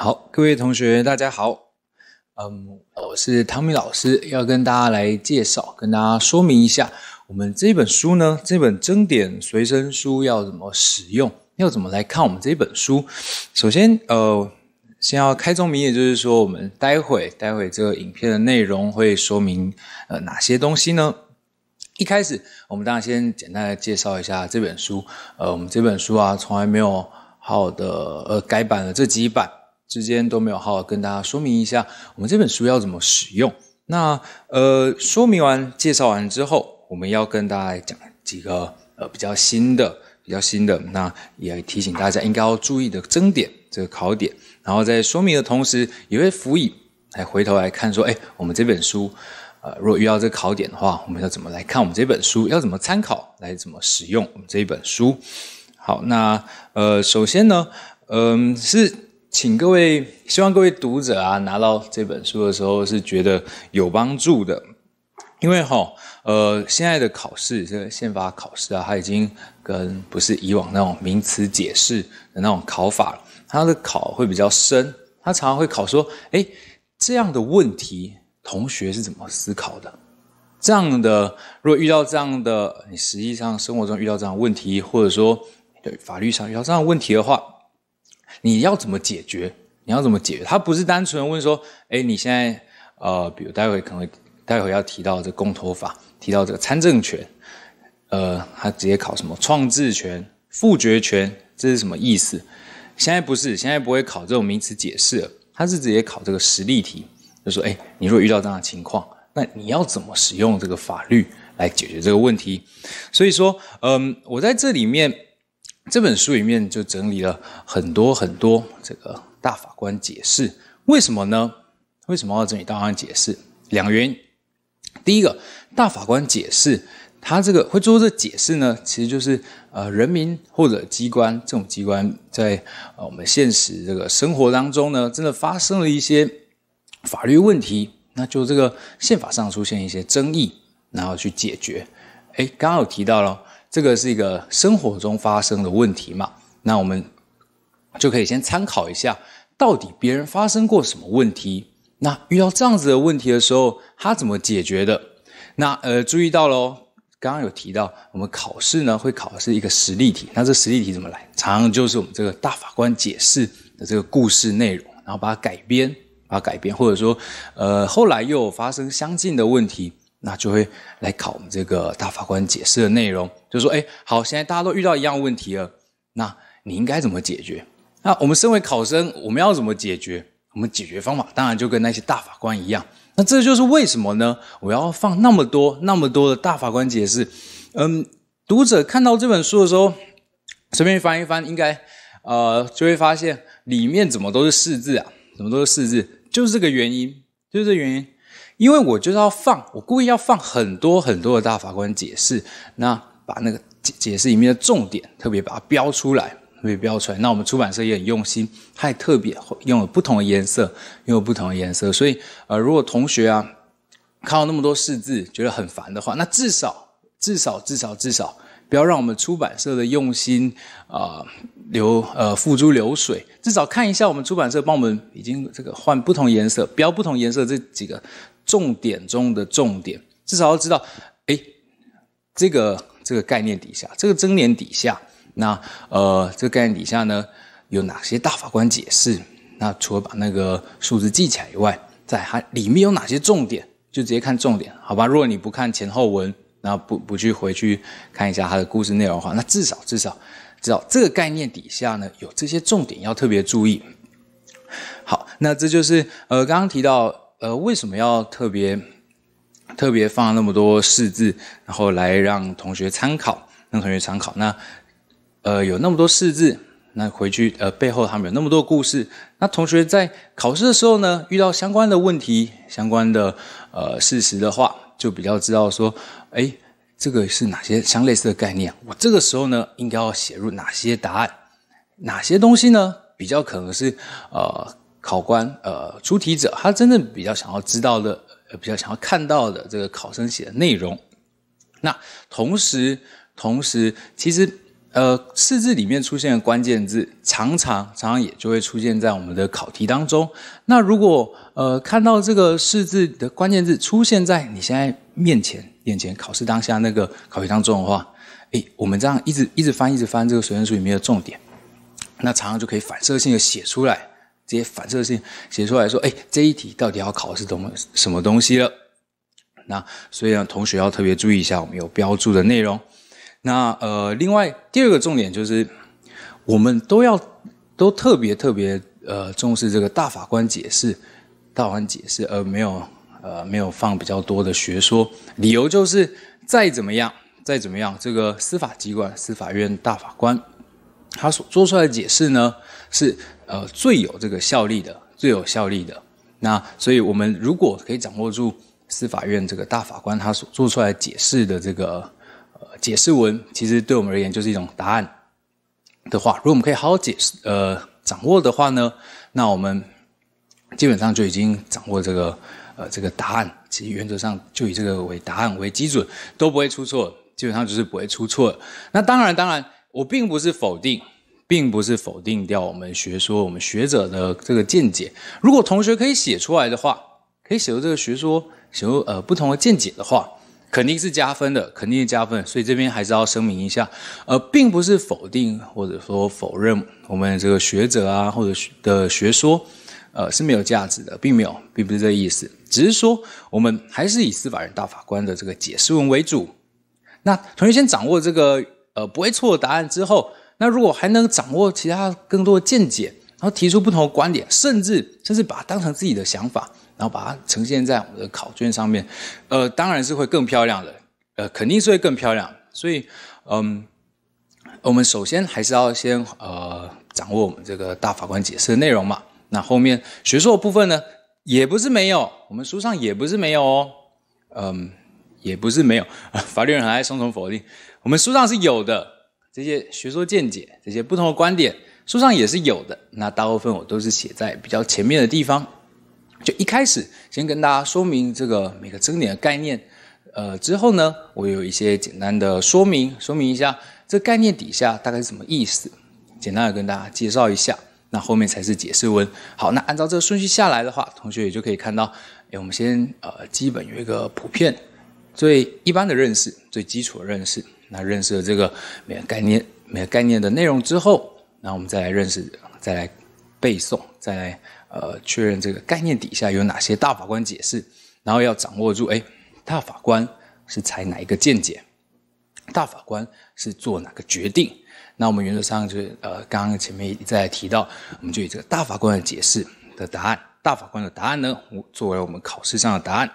好，各位同学，大家好。嗯，我是汤米老师，要跟大家来介绍，跟大家说明一下，我们这本书呢，这本经典随身书要怎么使用，要怎么来看我们这本书。首先，呃，先要开宗明义，就是说，我们待会待会这个影片的内容会说明，呃，哪些东西呢？一开始，我们当然先简单的介绍一下这本书。呃，我们这本书啊，从来没有好的，呃，改版了这几版。之间都没有好好跟大家说明一下，我们这本书要怎么使用。那呃，说明完、介绍完之后，我们要跟大家讲几个呃比较新的、比较新的。那也提醒大家应该要注意的争点这个考点。然后在说明的同时，也会辅以来回头来看说，哎，我们这本书呃，如果遇到这个考点的话，我们要怎么来看我们这本书？要怎么参考来怎么使用我们这一本书？好，那呃，首先呢，嗯，是。请各位，希望各位读者啊，拿到这本书的时候是觉得有帮助的，因为哈，呃，现在的考试，这个宪法考试啊，它已经跟不是以往那种名词解释的那种考法了，它的考会比较深，它常常会考说，哎，这样的问题，同学是怎么思考的？这样的，如果遇到这样的，你实际上生活中遇到这样问题，或者说对法律上遇到这样问题的话。你要怎么解决？你要怎么解决？他不是单纯的问说：“哎，你现在，呃，比如待会可能会待会要提到这公投法，提到这个参政权，呃，他直接考什么创制权、复决权，这是什么意思？现在不是，现在不会考这种名词解释了，他是直接考这个实例题，就说：哎，你如果遇到这样的情况，那你要怎么使用这个法律来解决这个问题？所以说，嗯，我在这里面。这本书里面就整理了很多很多这个大法官解释，为什么呢？为什么要整理大法官解释？两原因。第一个，大法官解释，他这个会做这解释呢，其实就是呃人民或者机关这种机关在呃我们现实这个生活当中呢，真的发生了一些法律问题，那就这个宪法上出现一些争议，然后去解决。哎，刚好提到了。这个是一个生活中发生的问题嘛？那我们就可以先参考一下，到底别人发生过什么问题？那遇到这样子的问题的时候，他怎么解决的？那呃，注意到了，刚刚有提到，我们考试呢会考的是一个实例题。那这实例题怎么来？常常就是我们这个大法官解释的这个故事内容，然后把它改编，把它改编，或者说，呃，后来又有发生相近的问题。那就会来考我们这个大法官解释的内容，就是说，哎，好，现在大家都遇到一样问题了，那你应该怎么解决？那我们身为考生，我们要怎么解决？我们解决方法当然就跟那些大法官一样。那这就是为什么呢？我要放那么多那么多的大法官解释，嗯，读者看到这本书的时候，随便翻一翻，应该呃就会发现里面怎么都是四字啊，怎么都是四字，就是这个原因，就是这个原因。因为我就是要放，我故意要放很多很多的大法官解释，那把那个解解释里面的重点特别把它标出来，特别标出来。那我们出版社也很用心，也特别用了不同的颜色，用了不同的颜色。所以，呃，如果同学啊看到那么多四字觉得很烦的话，那至少至少至少至少不要让我们出版社的用心啊流呃付诸流水，至少看一下我们出版社帮我们已经这个换不同颜色，标不同颜色这几个。重点中的重点，至少要知道，哎，这个这个概念底下，这个争点底下，那呃，这个概念底下呢，有哪些大法官解释？那除了把那个数字记起来以外，在它里面有哪些重点？就直接看重点，好吧？如果你不看前后文，然后不不去回去看一下它的故事内容的话，那至少至少知道这个概念底下呢，有这些重点要特别注意。好，那这就是呃，刚刚提到。呃，为什么要特别特别放那么多试字，然后来让同学参考？让同学参考。那呃，有那么多试字，那回去呃背后他们有那么多故事。那同学在考试的时候呢，遇到相关的问题、相关的呃事实的话，就比较知道说，哎，这个是哪些相类似的概念？我这个时候呢，应该要写入哪些答案？哪些东西呢，比较可能是呃。考官，呃，出题者，他真正比较想要知道的，呃，比较想要看到的，这个考生写的内容。那同时，同时，其实，呃，四字里面出现的关键字，常常，常常也就会出现在我们的考题当中。那如果，呃，看到这个四字的关键字出现在你现在面前，眼前考试当下那个考题当中的话，诶，我们这样一直一直翻，一直翻这个随身书里面的重点，那常常就可以反射性的写出来。这些反射性写出来说，哎，这一题到底要考的是什么什么东西了？那所以呢，同学要特别注意一下我们有标注的内容。那呃，另外第二个重点就是，我们都要都特别特别呃重视这个大法官解释，大法官解释，而没有呃没有放比较多的学说。理由就是，再怎么样，再怎么样，这个司法机关、司法院大法官他所做出来的解释呢是。呃，最有这个效力的，最有效力的。那，所以我们如果可以掌握住司法院这个大法官他所做出来解释的这个呃解释文，其实对我们而言就是一种答案的话，如果我们可以好好解释呃掌握的话呢，那我们基本上就已经掌握这个呃这个答案，其实原则上就以这个为答案为基准，都不会出错，基本上就是不会出错。那当然，当然，我并不是否定。并不是否定掉我们学说，我们学者的这个见解。如果同学可以写出来的话，可以写出这个学说，写出呃不同的见解的话，肯定是加分的，肯定是加分。所以这边还是要声明一下，呃，并不是否定或者说否认我们这个学者啊或者的学说，呃是没有价值的，并没有，并不是这个意思。只是说我们还是以司法人大法官的这个解释文为主。那同学先掌握这个呃不会错的答案之后。那如果还能掌握其他更多的见解，然后提出不同的观点，甚至甚至把它当成自己的想法，然后把它呈现在我们的考卷上面，呃，当然是会更漂亮的，呃，肯定是会更漂亮。所以，嗯，我们首先还是要先呃掌握我们这个大法官解释的内容嘛。那后面学术的部分呢，也不是没有，我们书上也不是没有哦，嗯，也不是没有。法律人很爱双重否定，我们书上是有的。这些学说见解，这些不同的观点，书上也是有的。那大部分我都是写在比较前面的地方。就一开始先跟大家说明这个每个争点的概念，呃，之后呢，我有一些简单的说明，说明一下这个概念底下大概是什么意思，简单的跟大家介绍一下。那后面才是解释文。好，那按照这个顺序下来的话，同学也就可以看到，哎，我们先呃，基本有一个普遍、最一般的认识，最基础的认识。那认识了这个概念、概念的内容之后，那我们再来认识，再来背诵，再来呃确认这个概念底下有哪些大法官解释，然后要掌握住，哎，大法官是采哪一个见解，大法官是做哪个决定。那我们原则上就是呃，刚刚前面一再提到，我们就以这个大法官的解释的答案，大法官的答案呢，我作为我们考试上的答案。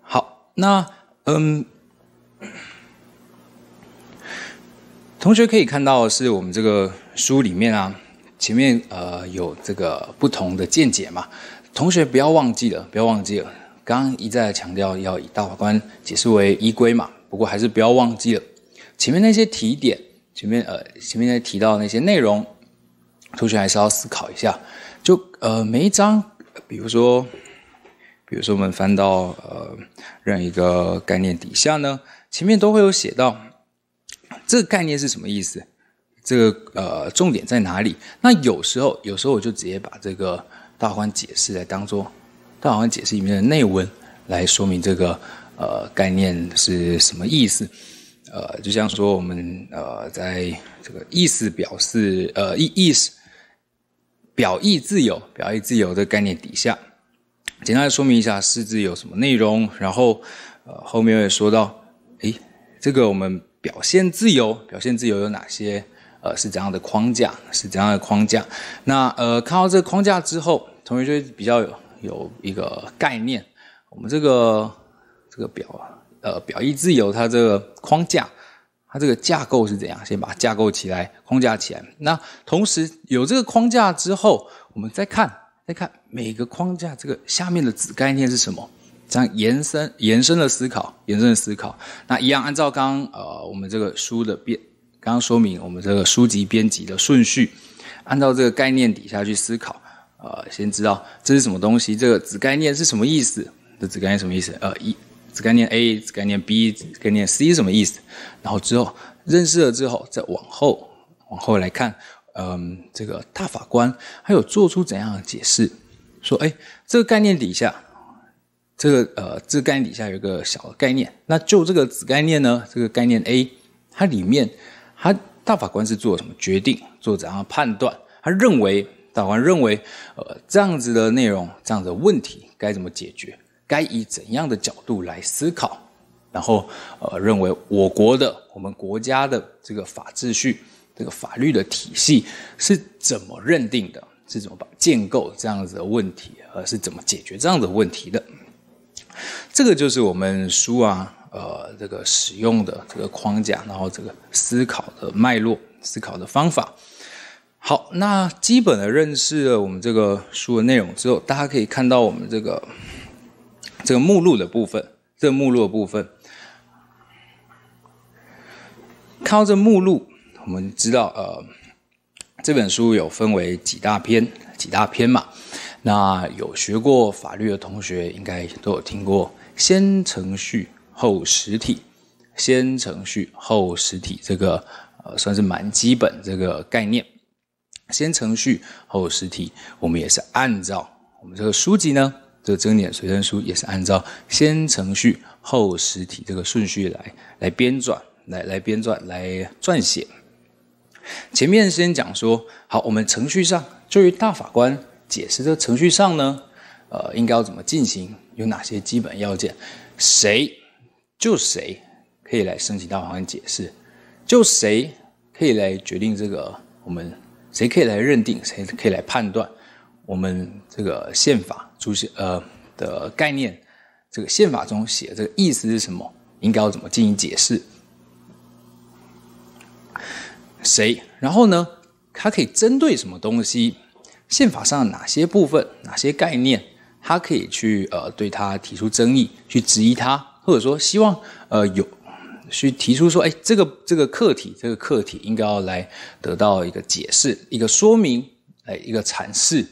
好，那嗯。同学可以看到，是我们这个书里面啊，前面呃有这个不同的见解嘛。同学不要忘记了，不要忘记了，刚刚一再强调要以大法官解释为依规嘛。不过还是不要忘记了前面那些提点，前面呃前面在提到那些内容，同学还是要思考一下。就呃每一章，比如说，比如说我们翻到呃任一个概念底下呢，前面都会有写到。这个概念是什么意思？这个呃重点在哪里？那有时候有时候我就直接把这个大观解释来当做大观解释里面的内文来说明这个呃概念是什么意思。呃，就像说我们呃在这个意思表示呃意意思表意自由表意自由的概念底下，简单的说明一下是指有什么内容，然后呃后面会说到，诶，这个我们。表现自由，表现自由有哪些？呃，是怎样的框架？是怎样的框架？那呃，看到这个框架之后，同学就比较有一个概念。我们这个这个表啊，呃，表意自由，它这个框架，它这个架构是怎样？先把它架构起来，框架起来。那同时有这个框架之后，我们再看，再看每个框架这个下面的子概念是什么。这样延伸延伸的思考，延伸的思考，那一样按照刚呃我们这个书的编，刚刚说明我们这个书籍编辑的顺序，按照这个概念底下去思考，呃，先知道这是什么东西，这个子概念是什么意思？这子概念什么意思？呃，一子概念 A，子概念 B，子概念 C 什么意思？然后之后认识了之后，再往后往后来看，嗯，这个大法官还有做出怎样的解释？说，哎，这个概念底下。这个呃，这个概念底下有一个小的概念。那就这个子概念呢，这个概念 A，它里面，它大法官是做什么决定，做怎样的判断？他认为，大官认为，呃，这样子的内容，这样子的问题该怎么解决？该以怎样的角度来思考？然后，呃，认为我国的我们国家的这个法秩序，这个法律的体系是怎么认定的？是怎么把建构这样子的问题？呃，是怎么解决这样子的问题的？这个就是我们书啊，呃，这个使用的这个框架，然后这个思考的脉络，思考的方法。好，那基本的认识了我们这个书的内容之后，大家可以看到我们这个这个目录的部分，这目录的部分，看到这目录，我们知道呃，这本书有分为几大篇，几大篇嘛。那有学过法律的同学，应该都有听过“先程序后实体，先程序后实体”这个呃，算是蛮基本这个概念。先程序后实体，我们也是按照我们这个书籍呢这个增减随身书，也是按照先程序后实体这个顺序来来编撰，来来编撰来撰写。前面先讲说，好，我们程序上作为大法官。解释这程序上呢，呃，应该要怎么进行？有哪些基本要件？谁就谁可以来申请大法官解释？就谁可以来决定这个？我们谁可以来认定？谁可以来判断？我们这个宪法出现呃的概念，这个宪法中写的这个意思是什么？应该要怎么进行解释？谁？然后呢？它可以针对什么东西？宪法上哪些部分、哪些概念，他可以去呃对他提出争议、去质疑他，或者说希望呃有去提出说，哎，这个这个课题、这个课题应该要来得到一个解释、一个说明、哎一个阐释，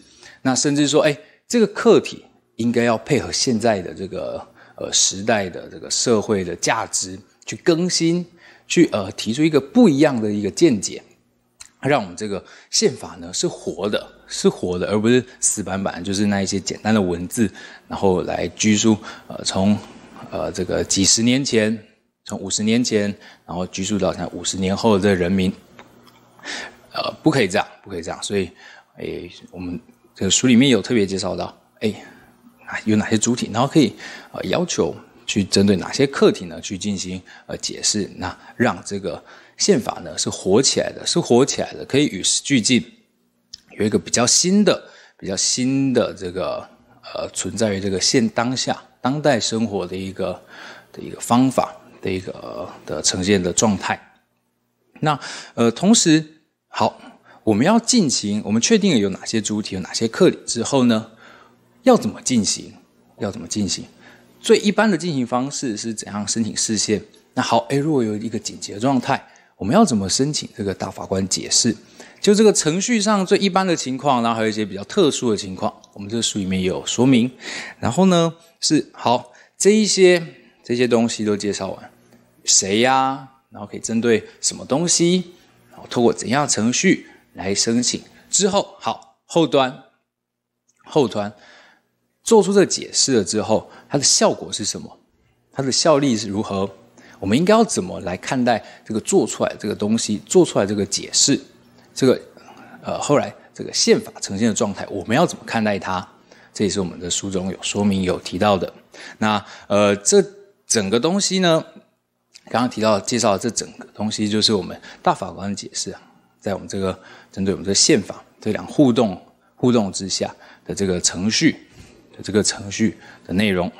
那甚至说，哎，这个课题应该要配合现在的这个呃时代的这个社会的价值去更新，去呃提出一个不一样的一个见解。让我们这个宪法呢是活的，是活的，而不是死板板，就是那一些简单的文字，然后来拘束，呃，从呃这个几十年前，从五十年前，然后拘束到像五十年后的人民，呃，不可以这样，不可以这样。所以，哎，我们这个书里面有特别介绍到，哎，有哪些主体，然后可以呃要求去针对哪些课题呢去进行呃解释，那让这个。宪法呢是活起来的，是活起来的，可以与时俱进，有一个比较新的、比较新的这个呃存在于这个现当下当代生活的一个的一个方法的一个的呈现的状态。那呃同时好，我们要进行，我们确定了有哪些主体、有哪些课理之后呢，要怎么进行？要怎么进行？最一般的进行方式是怎样申请视线？那好，哎，如果有一个紧急的状态。我们要怎么申请这个大法官解释？就这个程序上最一般的情况，然后还有一些比较特殊的情况，我们这个书里面也有说明。然后呢，是好这一些这些东西都介绍完，谁呀？然后可以针对什么东西？然后通过怎样程序来申请？之后好后端后端做出这解释了之后，它的效果是什么？它的效力是如何？我们应该要怎么来看待这个做出来这个东西，做出来这个解释，这个呃后来这个宪法呈现的状态，我们要怎么看待它？这也是我们的书中有说明有提到的。那呃，这整个东西呢，刚刚提到介绍的这整个东西，就是我们大法官的解释啊，在我们这个针对我们的宪法这两互动互动之下的这个程序的这个程序的内容。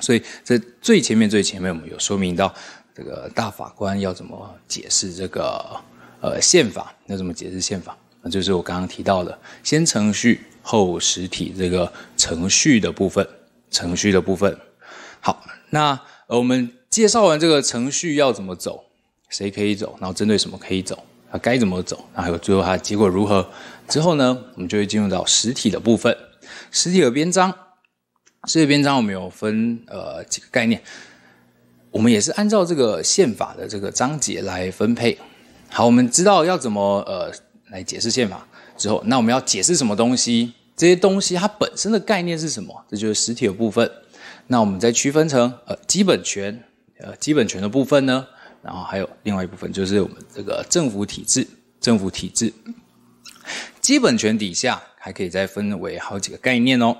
所以在最前面，最前面我们有说明到，这个大法官要怎么解释这个，呃，宪法要怎么解释宪法，那就是我刚刚提到的先程序后实体这个程序的部分，程序的部分。好，那呃，我们介绍完这个程序要怎么走，谁可以走，然后针对什么可以走，啊，该怎么走，然后还有最后它的结果如何之后呢，我们就会进入到实体的部分，实体的边章。实体篇章我们有分呃几个概念，我们也是按照这个宪法的这个章节来分配。好，我们知道要怎么呃来解释宪法之后，那我们要解释什么东西？这些东西它本身的概念是什么？这就是实体的部分。那我们再区分成呃基本权，呃基本权的部分呢，然后还有另外一部分就是我们这个政府体制，政府体制。基本权底下还可以再分为好几个概念哦。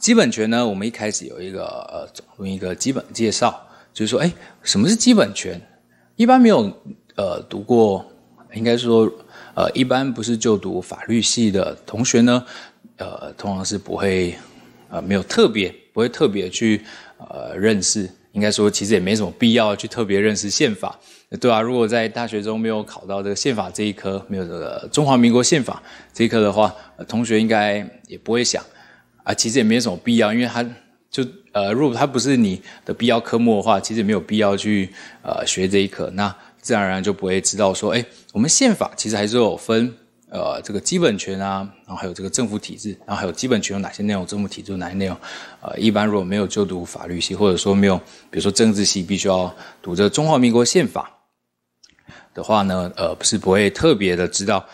基本权呢，我们一开始有一个呃，总一个基本介绍，就是说，哎，什么是基本权？一般没有呃读过，应该说，呃，一般不是就读法律系的同学呢，呃，通常是不会，呃，没有特别，不会特别去呃认识。应该说，其实也没什么必要去特别认识宪法，对啊，如果在大学中没有考到这个宪法这一科，没有这个《中华民国宪法》这一科的话，同学应该也不会想。啊，其实也没什么必要，因为它就呃，如果它不是你的必要科目的话，其实没有必要去呃学这一科，那自然而然就不会知道说，哎，我们宪法其实还是有分呃这个基本权啊，然后还有这个政府体制，然后还有基本权有哪些内容，政府体制有哪些内容，呃，一般如果没有就读法律系，或者说没有比如说政治系必须要读这《中华民国宪法》的话呢，呃，是不会特别的知道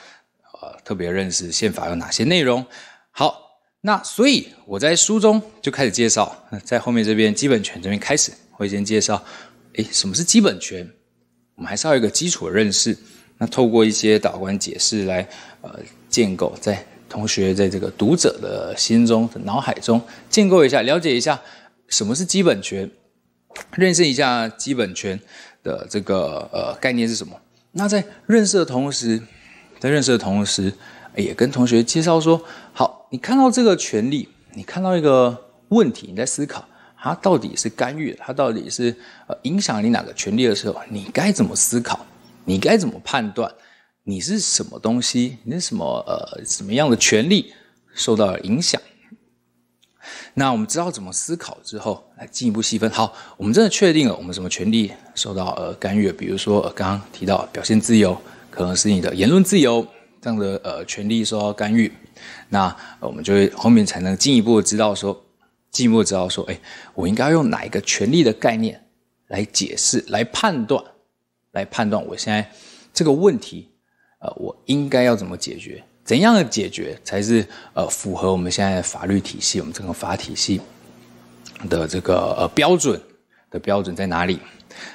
呃，特别认识宪法有哪些内容。好。那所以我在书中就开始介绍，在后面这边基本权这边开始，会先介绍，诶，什么是基本权？我们还是要有一个基础的认识。那透过一些导观解释来，呃，建构在同学在这个读者的心中、脑海中建构一下，了解一下什么是基本权，认识一下基本权的这个呃概念是什么。那在认识的同时，在认识的同时。也跟同学介绍说：好，你看到这个权利，你看到一个问题，你在思考，它到底是干预，它到底是呃影响你哪个权利的时候，你该怎么思考，你该怎么判断，你是什么东西，你是什么呃什么样的权利受到了影响？那我们知道怎么思考之后，来进一步细分。好，我们真的确定了我们什么权利受到呃干预，比如说呃刚刚提到表现自由，可能是你的言论自由。这样的呃权利受到干预，那我们就会后面才能进一步知道说，进一步知道说，哎，我应该用哪一个权利的概念来解释、来判断、来判断我现在这个问题，呃，我应该要怎么解决？怎样的解决才是呃符合我们现在的法律体系？我们整个法体系的这个呃标准的标准在哪里？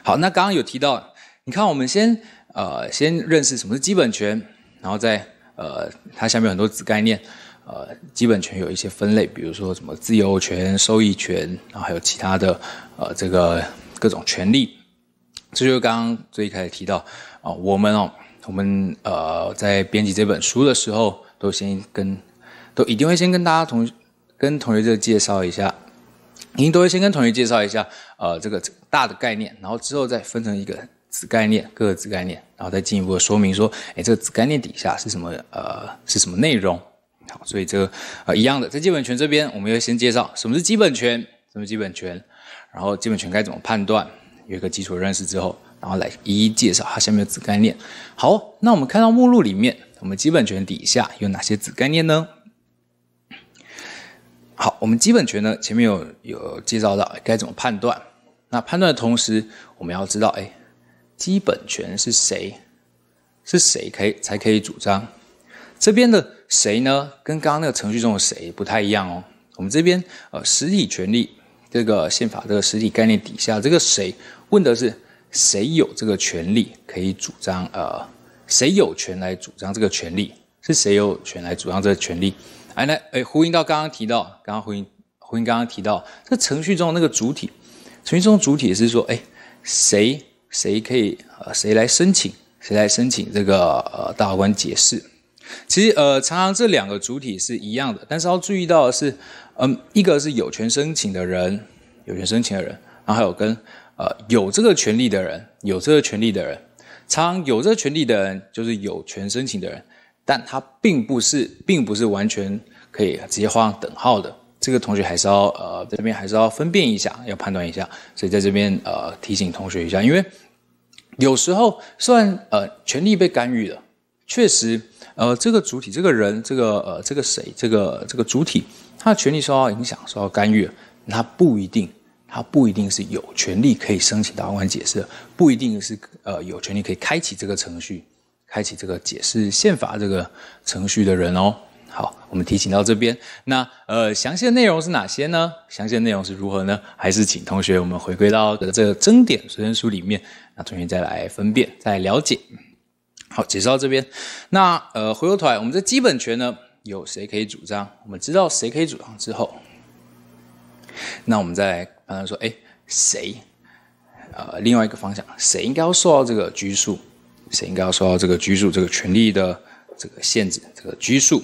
好，那刚刚有提到，你看我们先呃先认识什么是基本权。然后在呃，它下面很多子概念，呃，基本权有一些分类，比如说什么自由权、收益权，然后还有其他的，呃，这个各种权利。这就是刚刚最一开始提到啊，我们哦，我们呃，在编辑这本书的时候，都先跟都一定会先跟大家同跟同学这介绍一下，一定都会先跟同学介绍一下，呃，这个大的概念，然后之后再分成一个子概念，各个子概念。然后再进一步的说明说，哎，这个子概念底下是什么？呃，是什么内容？好，所以这个呃一样的，在基本权这边，我们要先介绍什么是基本权，什么基本权，然后基本权该怎么判断，有一个基础认识之后，然后来一一介绍它下面的子概念。好，那我们看到目录里面，我们基本权底下有哪些子概念呢？好，我们基本权呢，前面有有介绍到该怎么判断，那判断的同时，我们要知道，哎。基本权是谁？是谁可以才可以主张？这边的谁呢？跟刚刚那个程序中的谁不太一样哦。我们这边呃，实体权利这个宪法这个实体概念底下，这个谁问的是谁有这个权利可以主张？呃，谁有权来主张这个权利？是谁有权来主张这个权利？哎，那哎，呼应到刚刚提到，刚刚呼应呼应刚刚提到，这个程序中的那个主体，程序中的主体是说，哎，谁？谁可以呃，谁来申请？谁来申请这个呃，大法官解释？其实呃，常常这两个主体是一样的，但是要注意到的是，嗯，一个是有权申请的人，有权申请的人，然后还有跟呃有这个权利的人，有这个权利的人，常常有这个权利的人就是有权申请的人，但他并不是，并不是完全可以直接画上等号的。这个同学还是要呃在这边还是要分辨一下，要判断一下，所以在这边呃提醒同学一下，因为有时候虽然呃权利被干预了，确实呃这个主体这个人这个呃这个谁这个这个主体，他的权利受到影响受到干预了，他不一定他不一定是有权利可以申请到法官解释，不一定是呃有权利可以开启这个程序，开启这个解释宪法这个程序的人哦。好，我们提醒到这边。那呃，详细的内容是哪些呢？详细的内容是如何呢？还是请同学我们回归到这个争点随身书里面，那同学再来分辨、再来了解。好，解释到这边。那呃，回过头来，我们这基本权呢，有谁可以主张？我们知道谁可以主张之后，那我们再来，刚才说，哎，谁？呃，另外一个方向，谁应该要受到这个拘束？谁应该要受到这个拘束？这个权利的这个限制，这个拘束？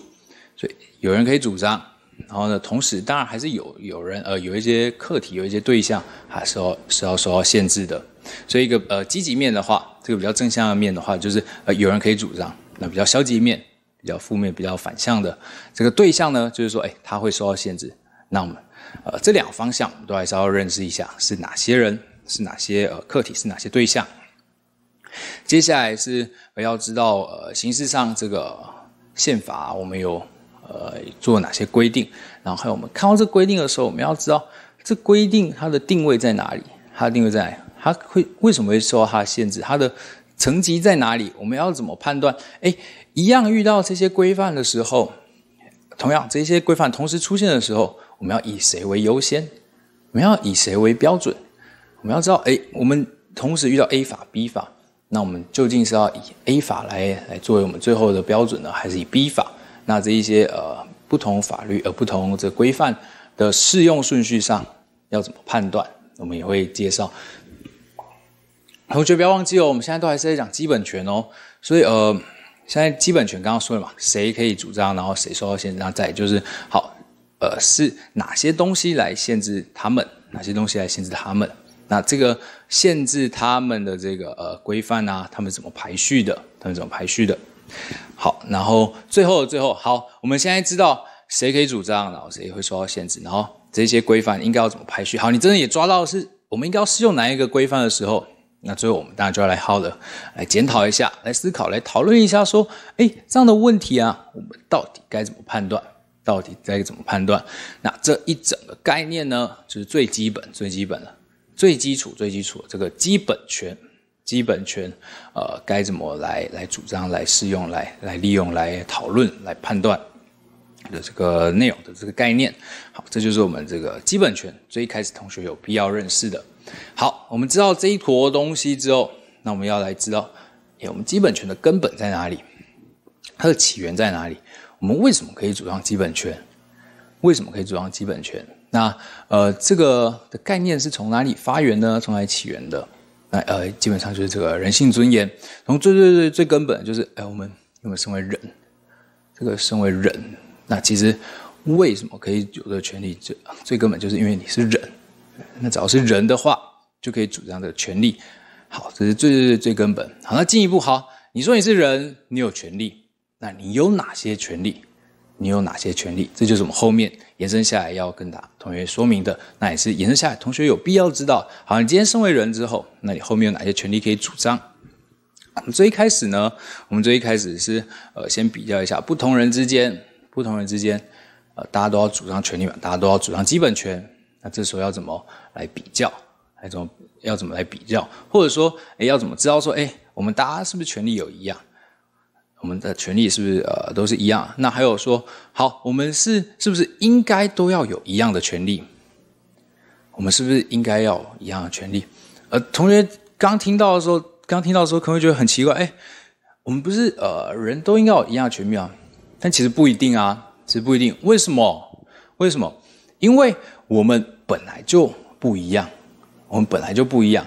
所以有人可以主张，然后呢，同时当然还是有有人呃有一些课题、有一些对象，还是要是要受到限制的。所以一个呃积极面的话，这个比较正向的面的话，就是呃有人可以主张。那比较消极面、比较负面、比较反向的这个对象呢，就是说哎，他会受到限制。那我们呃这两个方向，我们都还是要认识一下是哪些人、是哪些呃课题、是哪些对象。接下来是要知道呃形式上这个宪法我们有。呃，做哪些规定？然后还有我们看到这规定的时候，我们要知道这规定它的定位在哪里？它的定位在它会为什么会受到它的限制？它的层级在哪里？我们要怎么判断？哎，一样遇到这些规范的时候，同样这些规范同时出现的时候，我们要以谁为优先？我们要以谁为标准？我们要知道，哎，我们同时遇到 A 法、B 法，那我们究竟是要以 A 法来来作为我们最后的标准呢，还是以 B 法？那这一些呃不同法律呃不同这规范的适用顺序上要怎么判断？我们也会介绍。同学不要忘记哦，我们现在都还是在讲基本权哦。所以呃，现在基本权刚刚说了嘛，谁可以主张，然后谁受到限制？再就是好呃，是哪些东西来限制他们？哪些东西来限制他们？那这个限制他们的这个呃规范啊，他们怎么排序的？他们怎么排序的？好，然后最后最后好，我们现在知道谁可以主张，然后谁会受到限制，然后这些规范应该要怎么排序。好，你真的也抓到，是我们应该要适用哪一个规范的时候。那最后我们当然就要来好 o 来检讨一下，来思考，来讨论一下，说，哎，这样的问题啊，我们到底该怎么判断？到底该怎么判断？那这一整个概念呢，就是最基本、最基本的、最基础、最基础的这个基本权。基本权，呃，该怎么来来主张、来适用、来来利用、来讨论、来判断的这个内容的这个概念，好，这就是我们这个基本权最开始同学有必要认识的。好，我们知道这一坨东西之后，那我们要来知道，哎，我们基本权的根本在哪里？它的起源在哪里？我们为什么可以主张基本权？为什么可以主张基本权？那呃，这个的概念是从哪里发源呢？从哪里起源的？呃，基本上就是这个人性尊严，从最最最最根本就是，哎，我们我们身为人，这个身为人，那其实为什么可以有的权利？最最根本就是因为你是人，那只要是人的话，就可以主张这个权利。好，这是最最最根本。好，那进一步好，你说你是人，你有权利，那你有哪些权利？你有哪些权利？这就是我们后面。延伸下来要跟大同学说明的，那也是延伸下来，同学有必要知道。好，你今天身为人之后，那你后面有哪些权利可以主张？我们最一开始呢，我们最一开始是呃，先比较一下不同人之间，不同人之间，呃，大家都要主张权利嘛，大家都要主张基本权。那这时候要怎么来比较？怎么要怎么来比较？或者说，哎，要怎么知道说，哎，我们大家是不是权利有异样？我们的权利是不是呃都是一样？那还有说，好，我们是是不是应该都要有一样的权利？我们是不是应该要一样的权利？呃，同学刚听到的时候，刚听到的时候可能会觉得很奇怪，哎，我们不是呃人都应该有一样的权利啊？但其实不一定啊，其实不一定。为什么？为什么？因为我们本来就不一样，我们本来就不一样，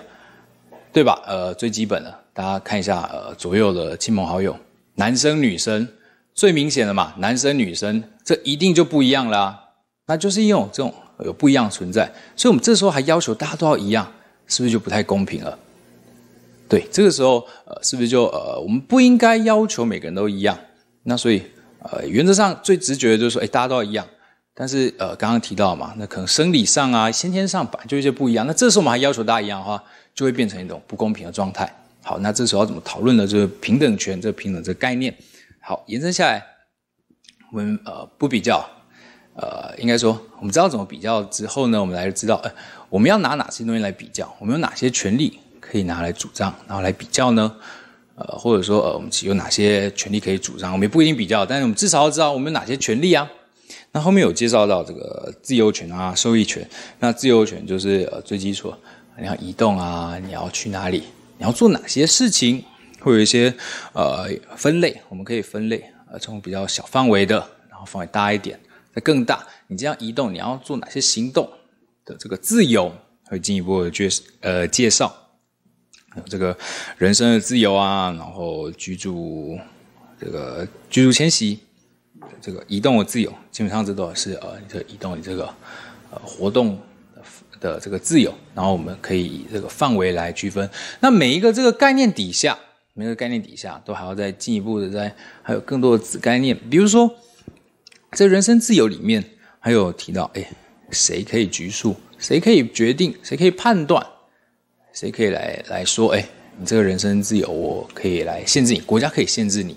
对吧？呃，最基本的，大家看一下呃左右的亲朋好友。男生女生最明显的嘛，男生女生这一定就不一样啦，那就是一种这种有不一样的存在。所以我们这时候还要求大家都要一样，是不是就不太公平了？对，这个时候呃，是不是就呃，我们不应该要求每个人都一样？那所以呃，原则上最直觉的就是说，哎，大家都要一样。但是呃，刚刚提到嘛，那可能生理上啊、先天上本来就有些不一样。那这时候我们还要求大家一样的话，就会变成一种不公平的状态。好，那这时候要怎么讨论呢？就是平等权，这平等这个概念。好，延伸下来，我们呃不比较，呃应该说，我们知道怎么比较之后呢，我们来知道，呃，我们要拿哪些东西来比较？我们有哪些权利可以拿来主张，然后来比较呢？呃，或者说呃，我们有哪些权利可以主张？我们也不一定比较，但是我们至少要知道我们有哪些权利啊。那后面有介绍到这个自由权啊，收益权。那自由权就是呃最基础，你要移动啊，你要去哪里？你要做哪些事情？会有一些呃分类，我们可以分类呃，从比较小范围的，然后范围大一点，再更大。你这样移动，你要做哪些行动的这个自由，会进一步的介呃介绍。这个人生的自由啊，然后居住这个居住迁徙，这个移动的自由，基本上这都是呃，你的移动你这个呃活动。的这个自由，然后我们可以以这个范围来区分。那每一个这个概念底下，每一个概念底下，都还要再进一步的，再还有更多的子概念。比如说，在人身自由里面，还有提到，哎，谁可以拘束？谁可以决定？谁可以判断？谁可以来来说？哎，你这个人身自由，我可以来限制你。国家可以限制你，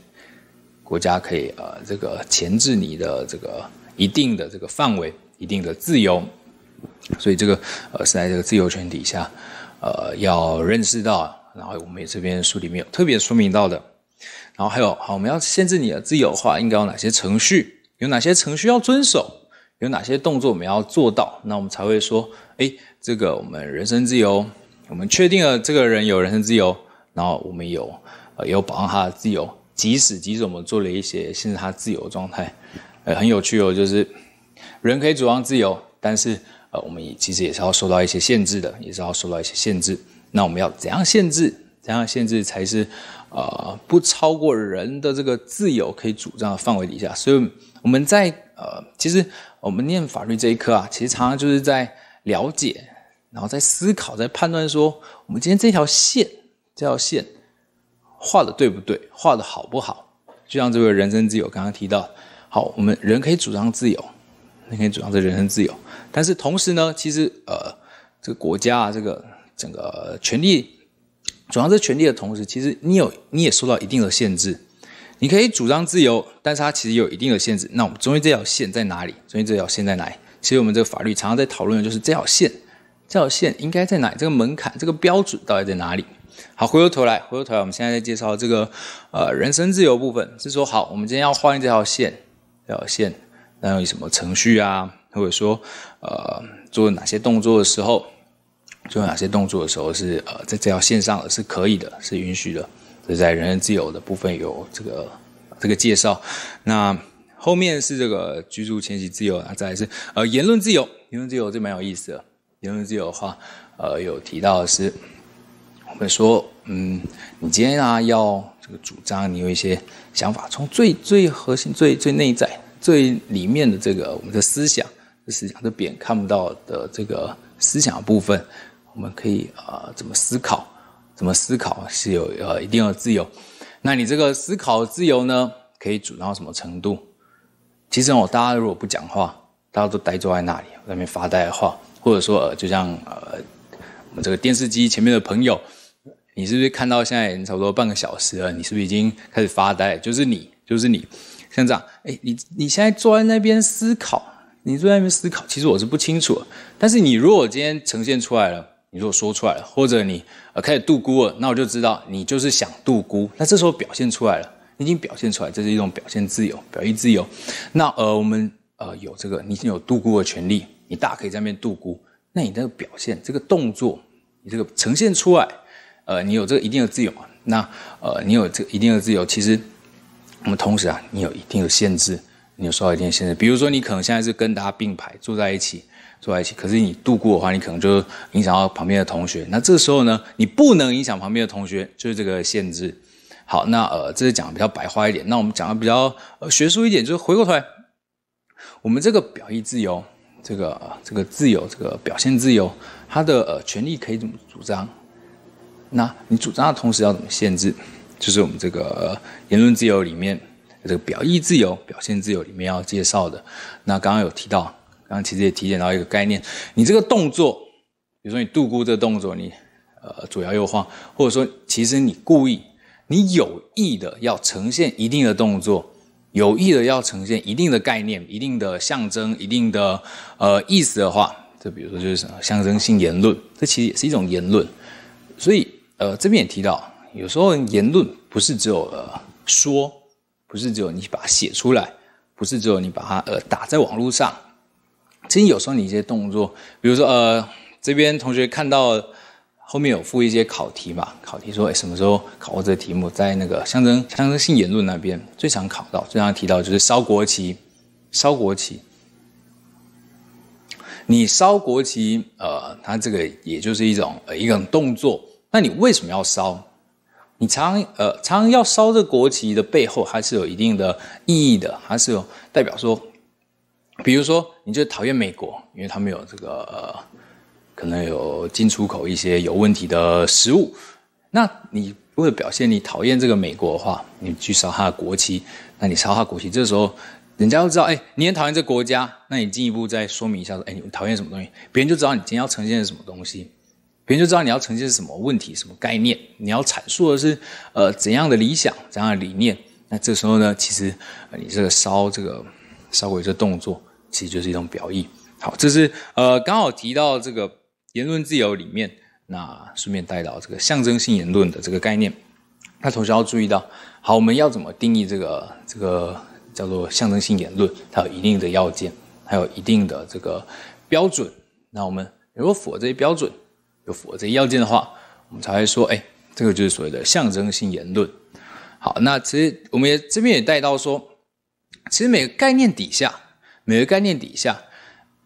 国家可以呃这个钳制你的这个一定的这个范围，一定的自由。所以这个呃是在这个自由权底下，呃要认识到啊，然后我们也这边书里面有特别说明到的，然后还有好我们要限制你的自由化应该有哪些程序，有哪些程序要遵守，有哪些动作我们要做到，那我们才会说哎这个我们人身自由，我们确定了这个人有人身自由，然后我们有呃有保障他的自由，即使即使我们做了一些限制他自由的状态，呃很有趣哦，就是人可以主张自由，但是。呃，我们也其实也是要受到一些限制的，也是要受到一些限制。那我们要怎样限制？怎样限制才是，呃，不超过人的这个自由可以主张的范围底下？所以我们在呃，其实我们念法律这一科啊，其实常常就是在了解，然后在思考，在判断说，我们今天这条线，这条线画的对不对？画的好不好？就像这位人身自由刚刚提到，好，我们人可以主张自由。你可以主张这人身自由，但是同时呢，其实呃，这个国家啊，这个整个权利主张这权利的同时，其实你有你也受到一定的限制。你可以主张自由，但是它其实有一定的限制。那我们中间这条线在哪里？中间这条线在哪里？其实我们这个法律常常在讨论的就是这条线，这条线应该在哪？这个门槛，这个标准到底在哪里？好，回过头来，回过头来，我们现在在介绍这个呃人身自由部分，是说好，我们今天要画这条线，这条线。那有什么程序啊，或者说呃，做哪些动作的时候，做哪些动作的时候是呃在这条线上的是可以的，是允许的，这在人身自由的部分有这个这个介绍。那后面是这个居住迁徙自由啊，再来是呃言论自由，言论自由这蛮有意思。的。言论自由的话，呃有提到的是，我们说嗯，你今天啊要这个主张，你有一些想法，从最最核心、最最内在。最里面的这个我们的思想，思想的扁看不到的这个思想部分，我们可以啊怎么思考，怎么思考是有呃一定的自由。那你这个思考自由呢，可以主导到什么程度？其实我大家如果不讲话，大家都呆坐在那里，外面发呆的话，或者说呃就像呃我们这个电视机前面的朋友，你是不是看到现在差不多半个小时了？你是不是已经开始发呆？就是你，就是你。像这样，哎，你你现在坐在那边思考，你坐在那边思考，其实我是不清楚。但是你如果今天呈现出来了，你如果说出来了，或者你呃开始度孤了，那我就知道你就是想度孤。那这时候表现出来了，你已经表现出来，这是一种表现自由，表意自由。那呃，我们呃有这个，你已有度孤的权利，你大可以在那边度孤。那你的表现，这个动作，你这个呈现出来，呃，你有这个一定的自由嘛？那呃，你有这一定的自由，其实。那么同时啊，你有一定有限制，你有受到一定限制。比如说，你可能现在是跟大家并排坐在一起，坐在一起。可是你度过的话，你可能就影响到旁边的同学。那这时候呢，你不能影响旁边的同学，就是这个限制。好，那呃，这是讲比较白话一点。那我们讲的比较呃学术一点，就是回过头来，我们这个表意自由，这个这个自由，这个表现自由，它的呃权利可以怎么主张？那你主张的同时要怎么限制？就是我们这个言论自由里面，这个表意自由、表现自由里面要介绍的。那刚刚有提到，刚刚其实也提点到一个概念：，你这个动作，比如说你度孤这个动作，你呃左摇右晃，或者说其实你故意、你有意的要呈现一定的动作，有意的要呈现一定的概念、一定的象征、一定的呃意思的话，这比如说就是什么象征性言论，这其实也是一种言论。所以呃，这边也提到。有时候言论不是只有呃说，不是只有你把它写出来，不是只有你把它呃打在网络上。其实有时候你一些动作，比如说呃这边同学看到后面有附一些考题嘛，考题说哎什么时候考过这个题目？在那个象征象征性言论那边最常考到，最常提到就是烧国旗，烧国旗。你烧国旗呃，它这个也就是一种呃一种动作，那你为什么要烧？你常呃常要烧这国旗的背后，还是有一定的意义的，还是有代表说，比如说你就讨厌美国，因为他们有这个可能有进出口一些有问题的食物，那你为了表现你讨厌这个美国的话，你去烧他的国旗，那你烧他国旗，这时候人家都知道，哎，你很讨厌这国家，那你进一步再说明一下，说，哎，你讨厌什么东西，别人就知道你今天要呈现什么东西。别人就知道你要呈现是什么问题、什么概念，你要阐述的是，呃，怎样的理想、怎样的理念。那这时候呢，其实你这个烧这个烧鬼这动作，其实就是一种表意。好，这是呃刚好提到这个言论自由里面，那顺便带到这个象征性言论的这个概念。那同时要注意到，好，我们要怎么定义这个这个叫做象征性言论？它有一定的要件，还有一定的这个标准。那我们如果符合这些标准，有符合这些要件的话，我们才会说，哎，这个就是所谓的象征性言论。好，那其实我们也这边也带到说，其实每个概念底下，每个概念底下，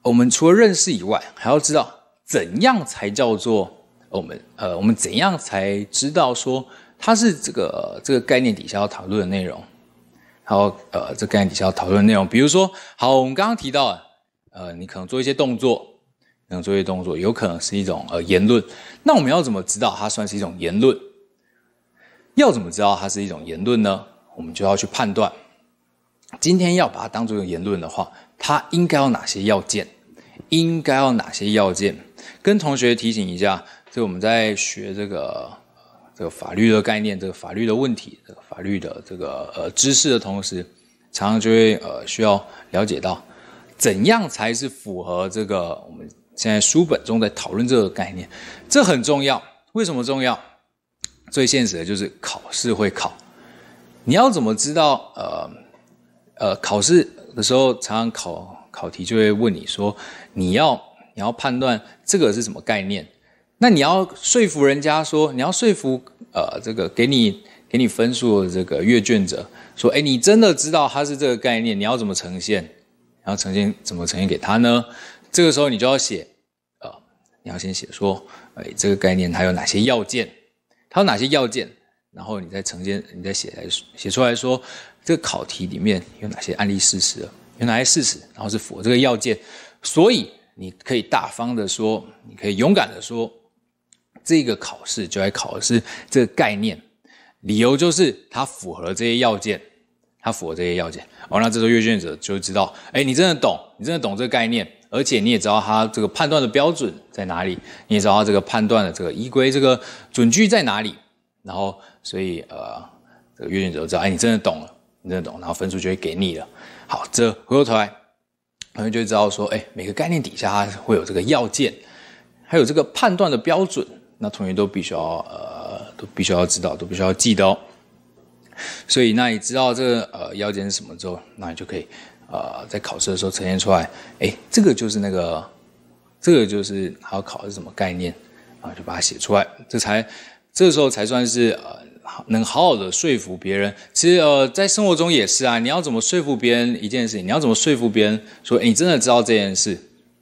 我们除了认识以外，还要知道怎样才叫做我们呃，我们怎样才知道说它是这个这个概念底下要讨论的内容。好，呃，这概念底下要讨论的内容，比如说，好，我们刚刚提到，呃，你可能做一些动作。能做一些动作，有可能是一种呃言论。那我们要怎么知道它算是一种言论？要怎么知道它是一种言论呢？我们就要去判断，今天要把它当做言论的话，它应该有哪些要件？应该有哪些要件？跟同学提醒一下，就我们在学这个这个法律的概念、这个法律的问题、这个法律的这个呃知识的同时，常常就会呃需要了解到，怎样才是符合这个我们。现在书本中在讨论这个概念，这很重要。为什么重要？最现实的就是考试会考。你要怎么知道？呃呃，考试的时候常常考考题就会问你说，你要你要判断这个是什么概念？那你要说服人家说，你要说服呃这个给你给你分数的这个阅卷者说，哎，你真的知道它是这个概念？你要怎么呈现？然后呈现怎么呈现给他呢？这个时候你就要写，啊，你要先写说，哎，这个概念它有哪些要件？它有哪些要件？然后你再呈现，你再写来写出来说，这个考题里面有哪些案例事实？有哪些事实？然后是符合这个要件，所以你可以大方的说，你可以勇敢的说，这个考试就来考的是这个概念，理由就是它符合这些要件，它符合这些要件。哦，那这时候阅卷者就知道，哎，你真的懂，你真的懂这个概念。而且你也知道他这个判断的标准在哪里，你也知道这个判断的这个依规这个准据在哪里。然后，所以呃，这个阅卷者知道，哎，你真的懂了，你真的懂，然后分数就会给你了。好，这回过头来，朋友就会知道说，哎，每个概念底下它会有这个要件，还有这个判断的标准，那同学都必须要呃，都必须要知道，都必须要记得哦。所以，那你知道这个、呃要件是什么之后，那你就可以。呃，在考试的时候呈现出来，哎，这个就是那个，这个就是要考是什么概念，啊，就把它写出来，这才，这时候才算是呃，能好好的说服别人。其实呃，在生活中也是啊，你要怎么说服别人一件事情？你要怎么说服别人说你真的知道这件事？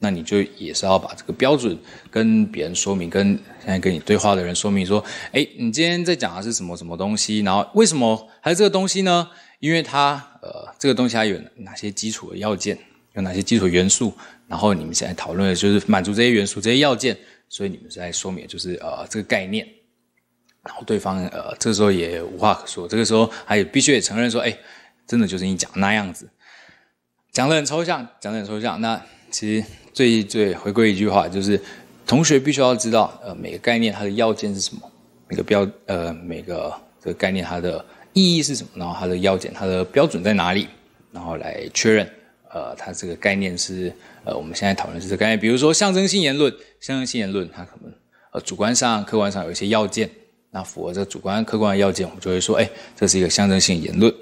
那你就也是要把这个标准跟别人说明，跟现在跟你对话的人说明说，哎，你今天在讲的是什么什么东西？然后为什么还是这个东西呢？因为它呃，这个东西还有哪些基础的要件，有哪些基础元素？然后你们现在讨论的就是满足这些元素、这些要件，所以你们在说明就是呃这个概念。然后对方呃，这个时候也无话可说，这个时候还有必须也承认说，哎，真的就是你讲那样子，讲的很抽象，讲的很抽象。那其实。最最回归一句话就是，同学必须要知道，呃，每个概念它的要件是什么，每个标呃每个这个概念它的意义是什么，然后它的要件它的标准在哪里，然后来确认，呃，它这个概念是呃我们现在讨论是这个概念，比如说象征性言论，象征性言论它可能呃主观上客观上有一些要件，那符合这主观客观的要件，我们就会说，哎，这是一个象征性言论。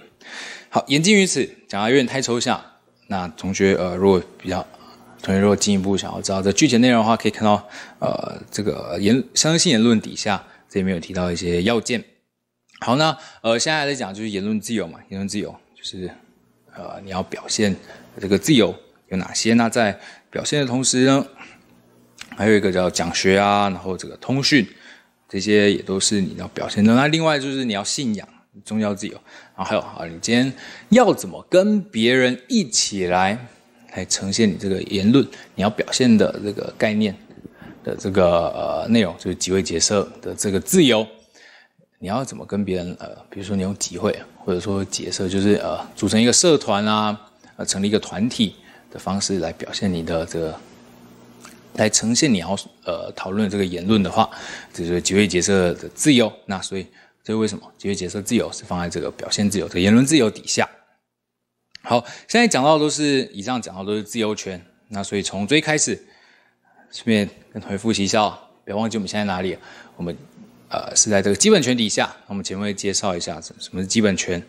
好，言尽于此，讲的有点太抽象，那同学呃如果比较。同学，如果进一步想要知道这具体内容的话，可以看到，呃，这个言相信言论底下，这里面有提到一些要件。好，那呃，现在来来讲就是言论自由嘛，言论自由就是，呃，你要表现这个自由有哪些？那在表现的同时呢，还有一个叫讲学啊，然后这个通讯这些也都是你要表现的。那另外就是你要信仰宗教自由，然后还有啊，你今天要怎么跟别人一起来？来呈现你这个言论，你要表现的这个概念的这个呃内容，就是集会结社的这个自由。你要怎么跟别人呃，比如说你用集会或者说结社，就是呃组成一个社团啊，呃成立一个团体的方式来表现你的这个，来呈现你要呃讨论这个言论的话，就是集会结社的自由。那所以这为什么集会结社自由是放在这个表现自由、这个言论自由底下？好，现在讲到的都是以上讲到都是自由权，那所以从最开始，顺便跟同学复习一下，不要忘记我们现在哪里，我们呃是在这个基本权底下，那我们前面介绍一下什么是基本权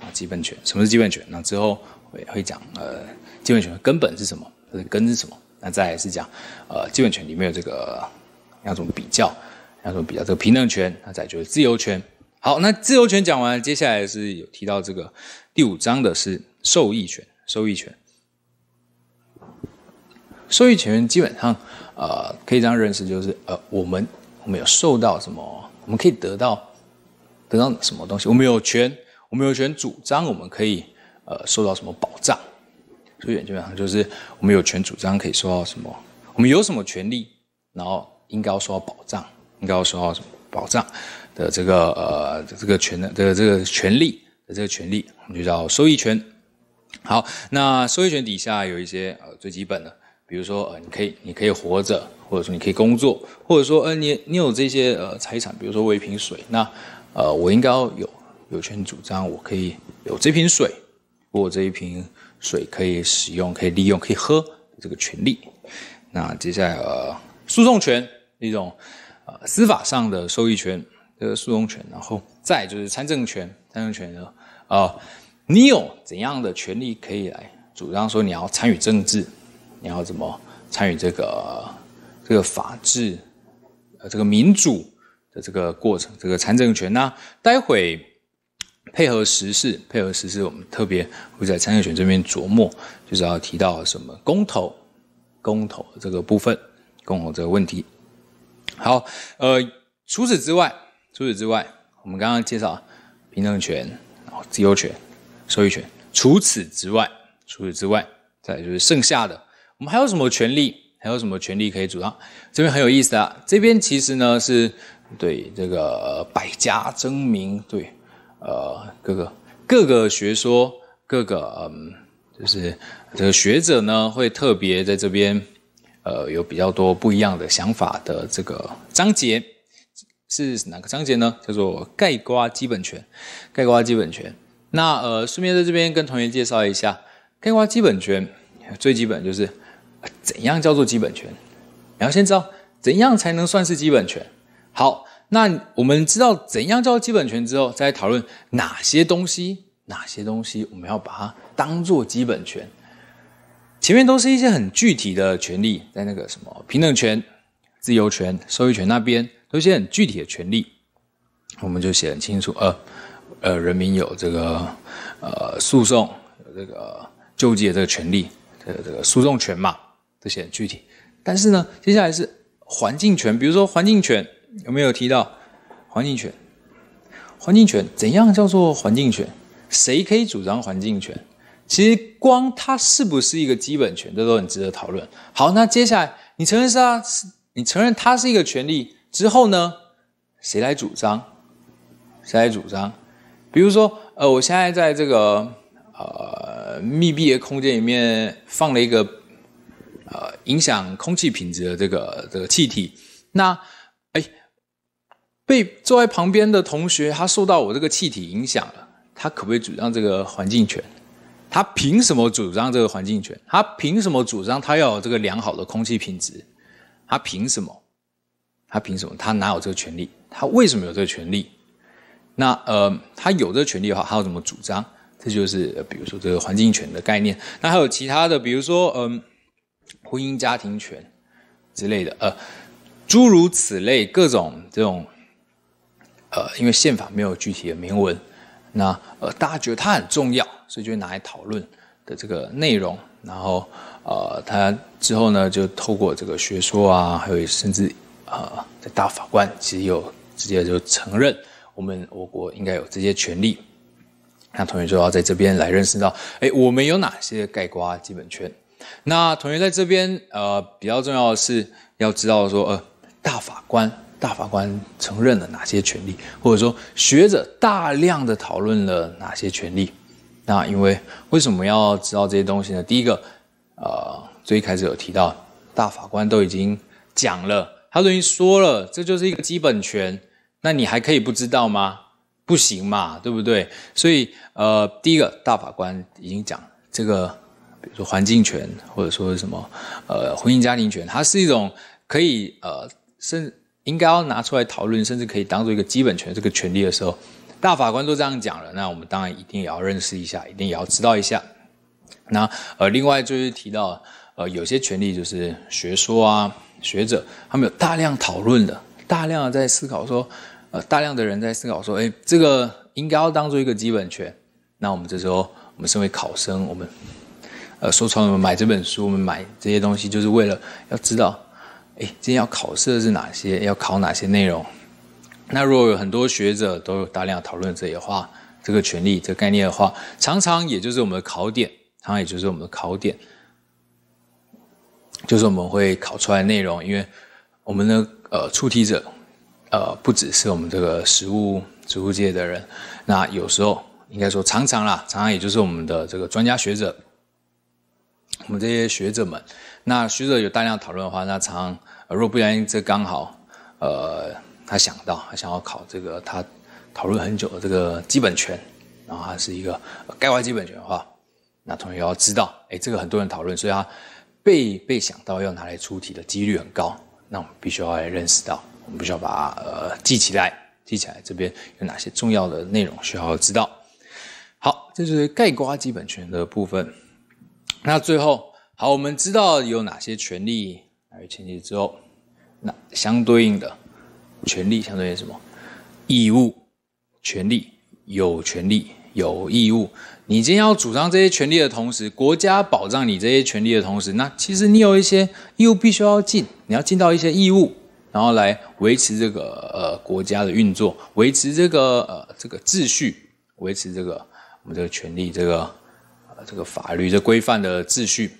啊，基本权什么是基本权，那之后会会讲呃基本权的根本是什么，它的根是什么，那再来是讲呃基本权里面有这个两种比较，两种比较这个平等权，那再就是自由权。好，那自由权讲完，接下来是有提到这个第五章的是。受益权，受益权，受益权基本上，呃，可以这样认识，就是呃，我们我们有受到什么，我们可以得到得到什么东西，我们有权，我们有权主张我们可以呃受到什么保障，所以基本上就是我们有权主张可以受到什么，我们有什么权利，然后应该要受到保障，应该要受到什么保障的这个呃这个权的这个权利的这个权利，我们就叫受益权。好，那收益权底下有一些呃最基本的，比如说呃，你可以你可以活着，或者说你可以工作，或者说呃，你你有这些呃财产，比如说我一瓶水，那呃我应该要有有权主张我可以有这瓶水，我这一瓶水可以使用、可以利用、可以喝这个权利。那接下来诉讼权一种呃司法上的收益权个诉讼权，然后再就是参政权，参政权呢啊。你有怎样的权利可以来主张说你要参与政治，你要怎么参与这个这个法治，呃，这个民主的这个过程，这个参政权呢？待会配合时事，配合时事，我们特别会在参政权这边琢磨，就是要提到什么公投，公投这个部分，公投这个问题。好，呃，除此之外，除此之外，我们刚刚介绍平等权，然后自由权。收益权。除此之外，除此之外，再就是剩下的，我们还有什么权利？还有什么权利可以主张？这边很有意思啊！这边其实呢是，对这个百家争鸣，对，呃，各个各个学说，各个嗯，就是这个学者呢会特别在这边，呃，有比较多不一样的想法的这个章节，是哪个章节呢？叫做盖瓜基本权，盖瓜基本权。那呃，顺便在这边跟同学介绍一下，开挖基本权，最基本就是怎样叫做基本权，然后先知道怎样才能算是基本权。好，那我们知道怎样叫做基本权之后，再讨论哪些东西，哪些东西我们要把它当做基本权。前面都是一些很具体的权利，在那个什么平等权、自由权、收益权那边，都一些很具体的权利，我们就写很清楚呃，呃，人民有这个呃诉讼有这个救济的这个权利，这个这个诉讼权嘛，这些很具体。但是呢，接下来是环境权，比如说环境权有没有提到？环境权，环境权怎样叫做环境权？谁可以主张环境权？其实光它是不是一个基本权，这都很值得讨论。好，那接下来你承认啊，是你承认它是一个权利之后呢，谁来主张？谁来主张？比如说，呃，我现在在这个呃密闭的空间里面放了一个呃影响空气品质的这个这个气体，那哎，被坐在旁边的同学他受到我这个气体影响了，他可不可以主张这个环境权？他凭什么主张这个环境权？他凭什么主张他要这个良好的空气品质？他凭什么？他凭什么？他哪有这个权利？他为什么有这个权利？那呃，他有这权利的话，他要怎么主张？这就是比如说这个环境权的概念。那还有其他的，比如说嗯，婚姻家庭权之类的，呃，诸如此类各种这种，呃，因为宪法没有具体的明文，那呃，大家觉得它很重要，所以就会拿来讨论的这个内容。然后呃，他之后呢，就透过这个学说啊，还有甚至啊，在大法官其实有直接就承认。我们我国应该有这些权利，那同学就要在这边来认识到，哎，我们有哪些盖瓜基本权？那同学在这边，呃，比较重要的是要知道说，呃，大法官大法官承认了哪些权利，或者说学者大量的讨论了哪些权利？那因为为什么要知道这些东西呢？第一个，呃，最开始有提到大法官都已经讲了，他都已经说了，这就是一个基本权。那你还可以不知道吗？不行嘛，对不对？所以，呃，第一个大法官已经讲这个，比如说环境权或者说什么，呃，婚姻家庭权，它是一种可以呃，甚应该要拿出来讨论，甚至可以当做一个基本权这个权利的时候，大法官都这样讲了，那我们当然一定也要认识一下，一定也要知道一下。那呃，另外就是提到呃，有些权利就是学说啊，学者他们有大量讨论的，大量的在思考说。呃，大量的人在思考说：“哎，这个应该要当做一个基本权。”那我们这时候，我们身为考生，我们呃说穿了，买这本书，我们买这些东西，就是为了要知道，哎，今天要考试的是哪些，要考哪些内容。那如果有很多学者都有大量讨论这些话，这个权利这个概念的话，常常也就是我们的考点，常常也就是我们的考点，就是我们会考出来内容，因为我们的呃出题者。呃，不只是我们这个食物植物界的人，那有时候应该说常常啦，常常也就是我们的这个专家学者，我们这些学者们，那学者有大量讨论的话，那常常如果不然，这刚好呃，他想到他想要考这个他讨论很久的这个基本权，然后他是一个该外基本权的话，那同学要知道，哎，这个很多人讨论，所以他被被想到要拿来出题的几率很高，那我们必须要来认识到。我们需要把呃记起来，记起来，这边有哪些重要的内容需要知道。好，这是盖瓜基本权的部分。那最后，好，我们知道有哪些权利，哪些权之后，那相对应的权利相对应什么？义务、权利，有权利有义务。你今天要主张这些权利的同时，国家保障你这些权利的同时，那其实你有一些义务必须要尽，你要尽到一些义务。然后来维持这个呃国家的运作，维持这个呃这个秩序，维持这个我们这个权利这个呃这个法律的规范的秩序。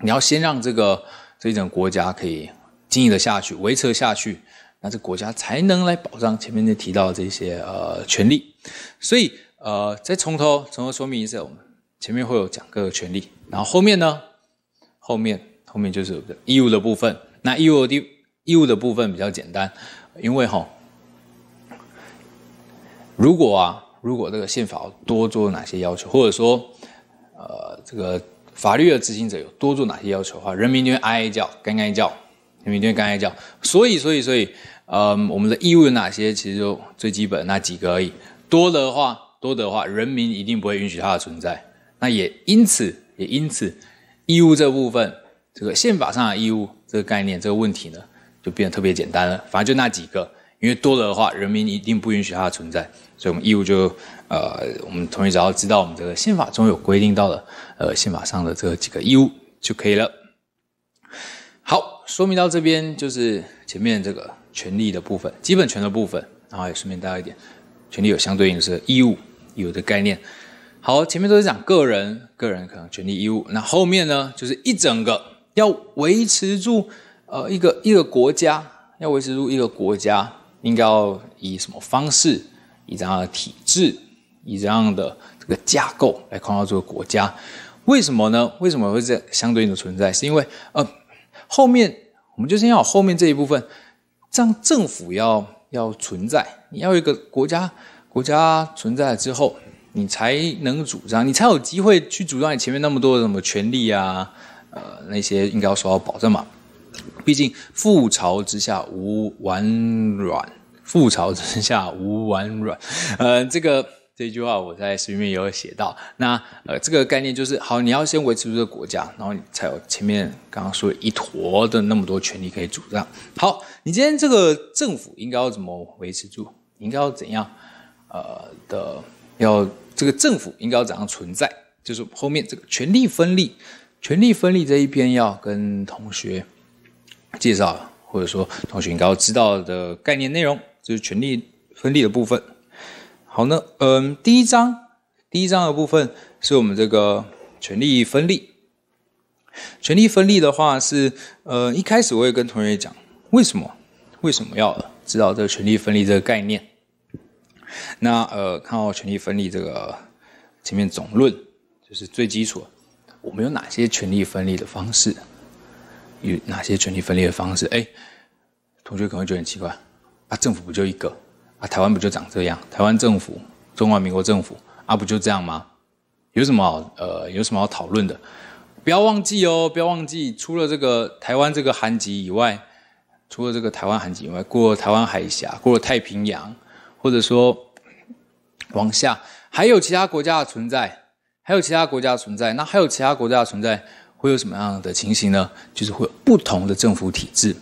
你要先让这个这种国家可以经营的下去，维持下去，那这国家才能来保障前面就提到这些呃权利。所以呃再从头从头说明一次，我们前面会有讲各个权利，然后后面呢后面后面就是义务的部分。那义务的。义务的部分比较简单，因为哈，如果啊，如果这个宪法多做哪些要求，或者说，呃，这个法律的执行者有多做哪些要求的话，人民就会哀叫、干干叫，人民就会干干叫。所以，所以，所以，嗯，我们的义务有哪些？其实就最基本那几个而已。多的话，多的话，人民一定不会允许它的存在。那也因此，也因此，义务这部分，这个宪法上的义务这个概念这个问题呢？就变得特别简单了，反正就那几个，因为多了的话，人民一定不允许它的存在，所以我们义务就，呃，我们同学只要知道我们这个宪法中有规定到了，呃，宪法上的这几个义务就可以了。好，说明到这边就是前面这个权利的部分，基本权的部分，然后也顺便带一点，权利有相对应是义务有的概念。好，前面都是讲个人，个人可能权利义务，那后面呢就是一整个要维持住。呃，一个一个国家要维持住一个国家，应该要以什么方式，以怎样的体制，以怎样的这个架构来创造这个国家？为什么呢？为什么会这样相对应的存在？是因为呃，后面我们就先要后面这一部分，这样政府要要存在，你要一个国家国家存在了之后，你才能主张，你才有机会去主张你前面那么多的什么权利啊，呃，那些应该要受到保障嘛。毕竟覆巢之下无完卵，覆巢之下无完卵。呃，这个这句话我在书里面有写到。那呃，这个概念就是，好，你要先维持住这个国家，然后你才有前面刚刚说一坨的那么多权利可以主张。好，你今天这个政府应该要怎么维持住？应该要怎样？呃的，要这个政府应该要怎样存在？就是后面这个权力分立，权力分立这一边要跟同学。介绍，或者说同学应该要知道的概念内容，就是权力分立的部分。好呢，嗯，第一章，第一章的部分是我们这个权力分立。权力分立的话是，呃，一开始我也跟同学讲，为什么为什么要知道这个权力分立这个概念？那呃，看到权力分立这个前面总论，就是最基础，我们有哪些权力分立的方式？有哪些群体分裂的方式？哎，同学可能会觉得很奇怪，啊，政府不就一个啊？台湾不就长这样？台湾政府、中华民国政府啊，不就这样吗？有什么好呃？有什么好讨论的？不要忘记哦，不要忘记，除了这个台湾这个韩籍以外，除了这个台湾韩籍以外，过了台湾海峡，过了太平洋，或者说往下，还有其他国家的存在，还有其他国家的存在，那还有其他国家的存在。会有什么样的情形呢？就是会有不同的政府体制，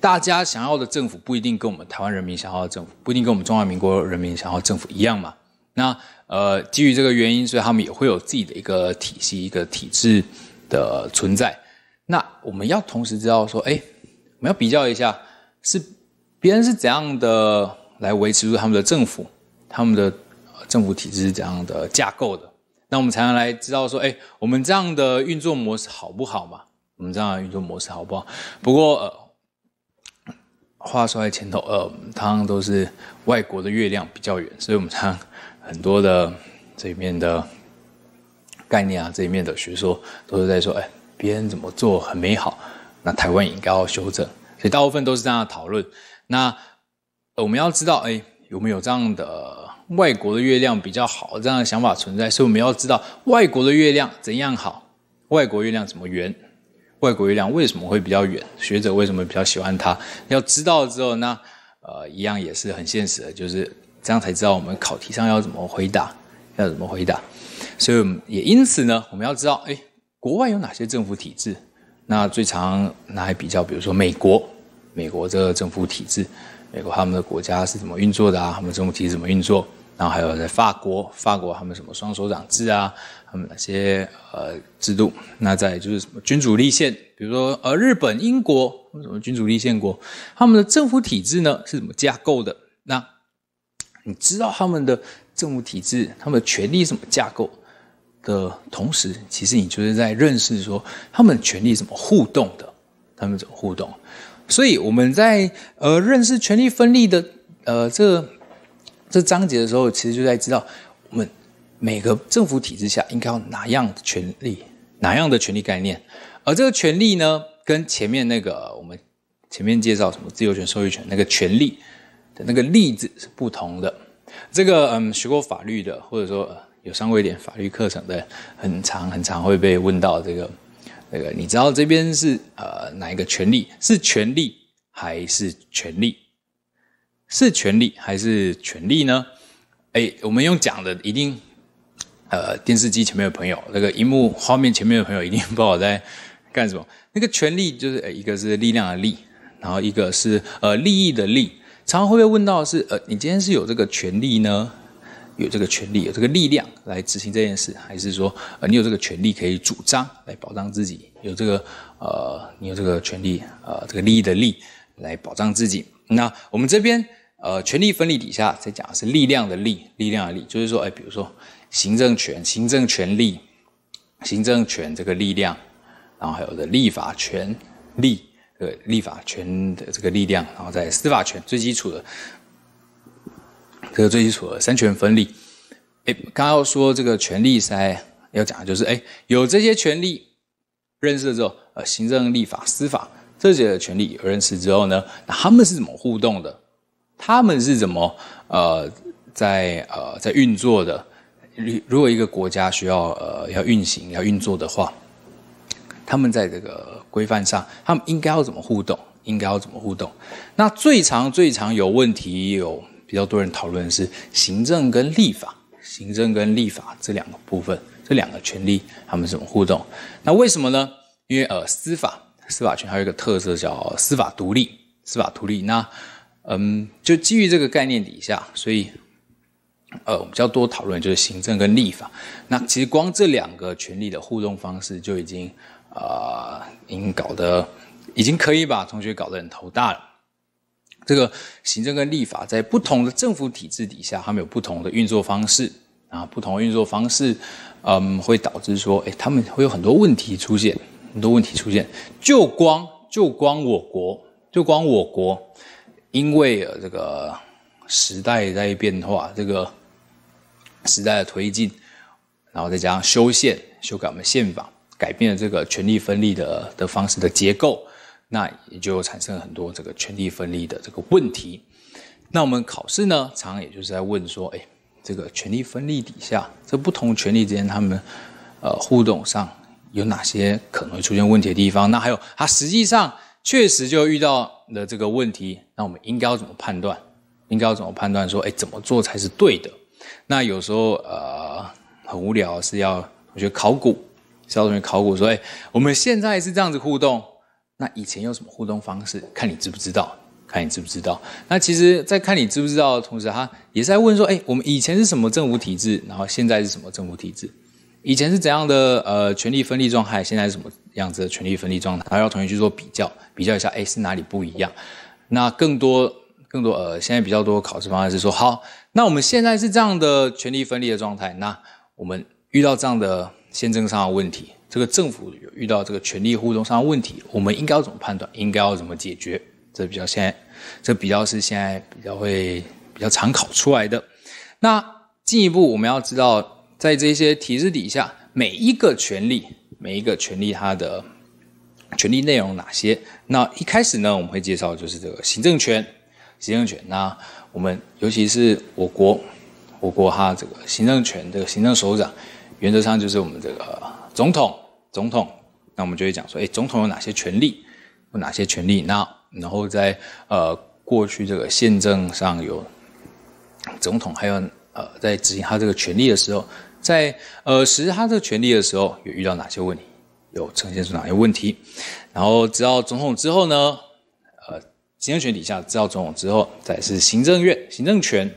大家想要的政府不一定跟我们台湾人民想要的政府不一定跟我们中华民国人民想要政府一样嘛。那呃，基于这个原因，所以他们也会有自己的一个体系、一个体制的存在。那我们要同时知道说，哎，我们要比较一下，是别人是怎样的来维持住他们的政府，他们的政府体制是怎样的架构的。那我们才能来知道说，哎，我们这样的运作模式好不好嘛？我们这样的运作模式好不好？不过呃，话说在前头，呃，通常都是外国的月亮比较圆，所以我们常很多的这里面的概念啊，这里面的学说，都是在说，哎，别人怎么做很美好，那台湾也应该要修正。所以大部分都是这样的讨论。那我们要知道，哎，有没有这样的？外国的月亮比较好，这样的想法存在，所以我们要知道外国的月亮怎样好，外国月亮怎么圆，外国月亮为什么会比较圆？学者为什么比较喜欢它？要知道之后，那呃一样也是很现实的，就是这样才知道我们考题上要怎么回答，要怎么回答。所以也因此呢，我们要知道，哎，国外有哪些政府体制？那最常拿来比较，比如说美国，美国这个政府体制，美国他们的国家是怎么运作的啊？他们政府体制怎么运作？然后还有在法国，法国他们什么双手掌制啊，他们那些呃制度。那在就是什么君主立宪，比如说呃日本、英国什么君主立宪国，他们的政府体制呢是怎么架构的？那你知道他们的政府体制，他们的权力怎么架构的同时，其实你就是在认识说他们权力怎么互动的，他们怎么互动。所以我们在呃认识权力分立的呃这。这章节的时候，其实就在知道我们每个政府体制下应该有哪样的权利，哪样的权利概念。而这个权利呢，跟前面那个我们前面介绍什么自由权、受益权那个权利的那个“例子是不同的。这个嗯，学过法律的，或者说有上过一点法律课程的，很长很长会被问到这个那个，你知道这边是呃哪一个权利？是权利还是权利？是权利还是权利呢？哎，我们用讲的一定，呃，电视机前面的朋友，那个荧幕画面前面的朋友一定不好在干什么。那个权利就是一个是力量的力，然后一个是呃利益的利。常常会被问到是呃，你今天是有这个权利呢，有这个权利，有这个力量来执行这件事，还是说呃你有这个权利可以主张来保障自己，有这个呃你有这个权利呃这个利益的利来保障自己。那我们这边。呃，权力分立底下在讲的是力量的力，力量的力，就是说，哎，比如说行政权、行政权力、行政权这个力量，然后还有的立法权力呃，立法权的这个力量，然后在司法权最基础的这个最基础的三权分立。哎，刚刚说这个权力噻，要讲的就是，哎，有这些权力认识了之后，呃，行政、立法、司法这些权力有认识之后呢，那他们是怎么互动的？他们是怎么呃在呃在运作的？如如果一个国家需要呃要运行要运作的话，他们在这个规范上，他们应该要怎么互动？应该要怎么互动？那最常最常有问题有比较多人讨论是行政跟立法，行政跟立法这两个部分，这两个权利他们怎么互动？那为什么呢？因为呃司法司法权还有一个特色叫司法独立，司法独立那。嗯，就基于这个概念底下，所以，呃，我们就较多讨论就是行政跟立法。那其实光这两个权力的互动方式就已经，呃，已经搞得已经可以把同学搞得很头大了。这个行政跟立法在不同的政府体制底下，他们有不同的运作方式，啊，不同的运作方式，嗯，会导致说，哎，他们会有很多问题出现，很多问题出现。就光就光我国，就光我国。因为这个时代在变化，这个时代的推进，然后再加上修宪、修改我们宪法，改变了这个权力分立的的方式的结构，那也就产生了很多这个权力分立的这个问题。那我们考试呢，常也就是在问说，哎，这个权力分立底下，在不同权力之间，他们呃互动上有哪些可能会出现问题的地方？那还有它实际上。确实就遇到了这个问题，那我们应该要怎么判断？应该要怎么判断？说，哎，怎么做才是对的？那有时候，呃，很无聊是要，我觉得考古，要同学考古说，哎，我们现在是这样子互动，那以前有什么互动方式？看你知不知道？看你知不知道？那其实，在看你知不知道的同时，他也是在问说，哎，我们以前是什么政府体制？然后现在是什么政府体制？以前是怎样的呃权力分立状态？现在是什么样子的权力分立状态？还要同学去做比较，比较一下，哎，是哪里不一样？那更多更多呃，现在比较多考试方案是说，好，那我们现在是这样的权力分立的状态，那我们遇到这样的宪政上的问题，这个政府有遇到这个权力互动上的问题，我们应该要怎么判断？应该要怎么解决？这比较现，在，这比较是现在比较会比较常考出来的。那进一步我们要知道。在这些体制底下，每一个权利，每一个权利，它的权利内容哪些？那一开始呢，我们会介绍就是这个行政权，行政权。那我们尤其是我国，我国它这个行政权这个行政首长，原则上就是我们这个总统，总统。那我们就会讲说，哎，总统有哪些权利？有哪些权利？那然后在呃过去这个宪政上有总统，还有呃在执行他这个权利的时候。在呃实施他这个权利的时候，有遇到哪些问题？有呈现出哪些问题？然后，知道总统之后呢？呃，行政权底下知道总统之后，再是行政院、行政权、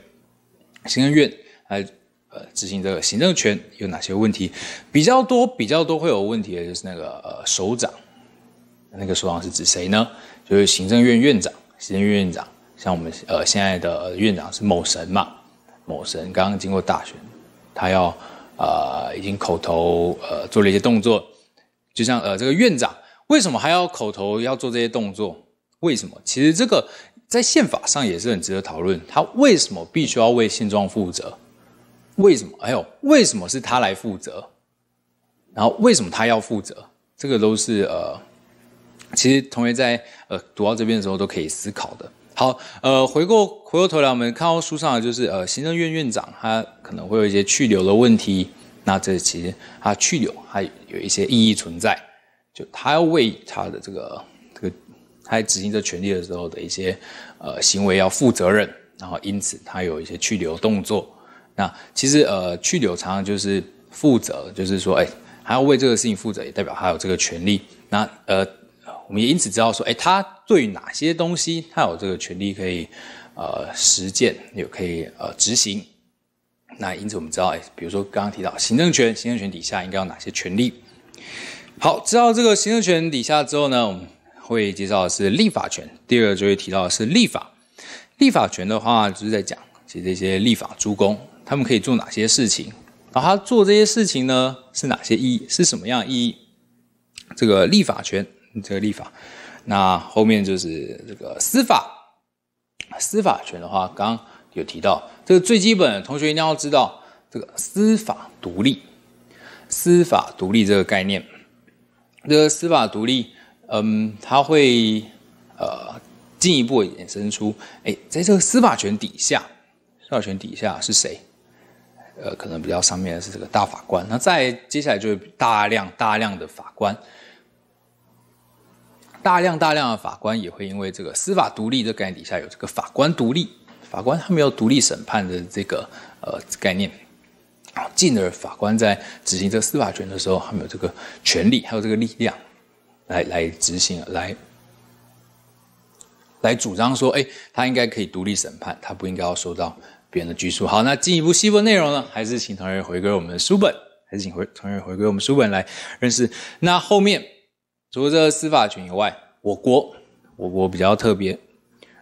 行政院来呃执行这个行政权有哪些问题？比较多、比较多会有问题的就是那个呃首长，那个首长是指谁呢？就是行政院院长，行政院院长，像我们呃现在的院长是某神嘛？某神刚刚经过大选，他要。呃，已经口头呃做了一些动作，就像呃这个院长，为什么还要口头要做这些动作？为什么？其实这个在宪法上也是很值得讨论。他为什么必须要为现状负责？为什么？还有为什么是他来负责？然后为什么他要负责？这个都是呃，其实同学在呃读到这边的时候都可以思考的。好，呃，回过回过头来，我们看到书上就是，呃，行政院院长他可能会有一些去留的问题，那这其实他去留还有一些意义存在，就他要为他的这个这个他执行这权利的时候的一些呃行为要负责任，然后因此他有一些去留动作。那其实呃去留常常就是负责，就是说，哎，还要为这个事情负责，也代表他有这个权利。那呃。我们也因此知道说，哎，他对哪些东西他有这个权利可以，呃，实践也可以呃执行。那因此我们知道，哎，比如说刚刚提到行政权，行政权底下应该有哪些权利？好，知道这个行政权底下之后呢，我们会介绍的是立法权。第二就会提到是立法。立法权的话就是在讲其实这些立法诸公他们可以做哪些事情，然后他做这些事情呢是哪些意义是什么样意义？这个立法权。这个立法，那后面就是这个司法，司法权的话，刚刚有提到，这个最基本同学一定要知道这个司法独立，司法独立这个概念。这个司法独立，嗯，他会呃进一步衍生出，哎，在这个司法权底下，司法权底下是谁？呃，可能比较上面的是这个大法官，那再接下来就是大量大量的法官。大量大量的法官也会因为这个司法独立的概念底下有这个法官独立，法官他们要独立审判的这个呃概念，啊，进而法官在执行这个司法权的时候，他们有这个权利，还有这个力量，来来执行，来来主张说，哎，他应该可以独立审判，他不应该要受到别人的拘束。好，那进一步细分内容呢？还是请同学回归我们的书本，还是请回同学回归我们书本来认识那后面。除了这个司法权以外，我国我国比较特别，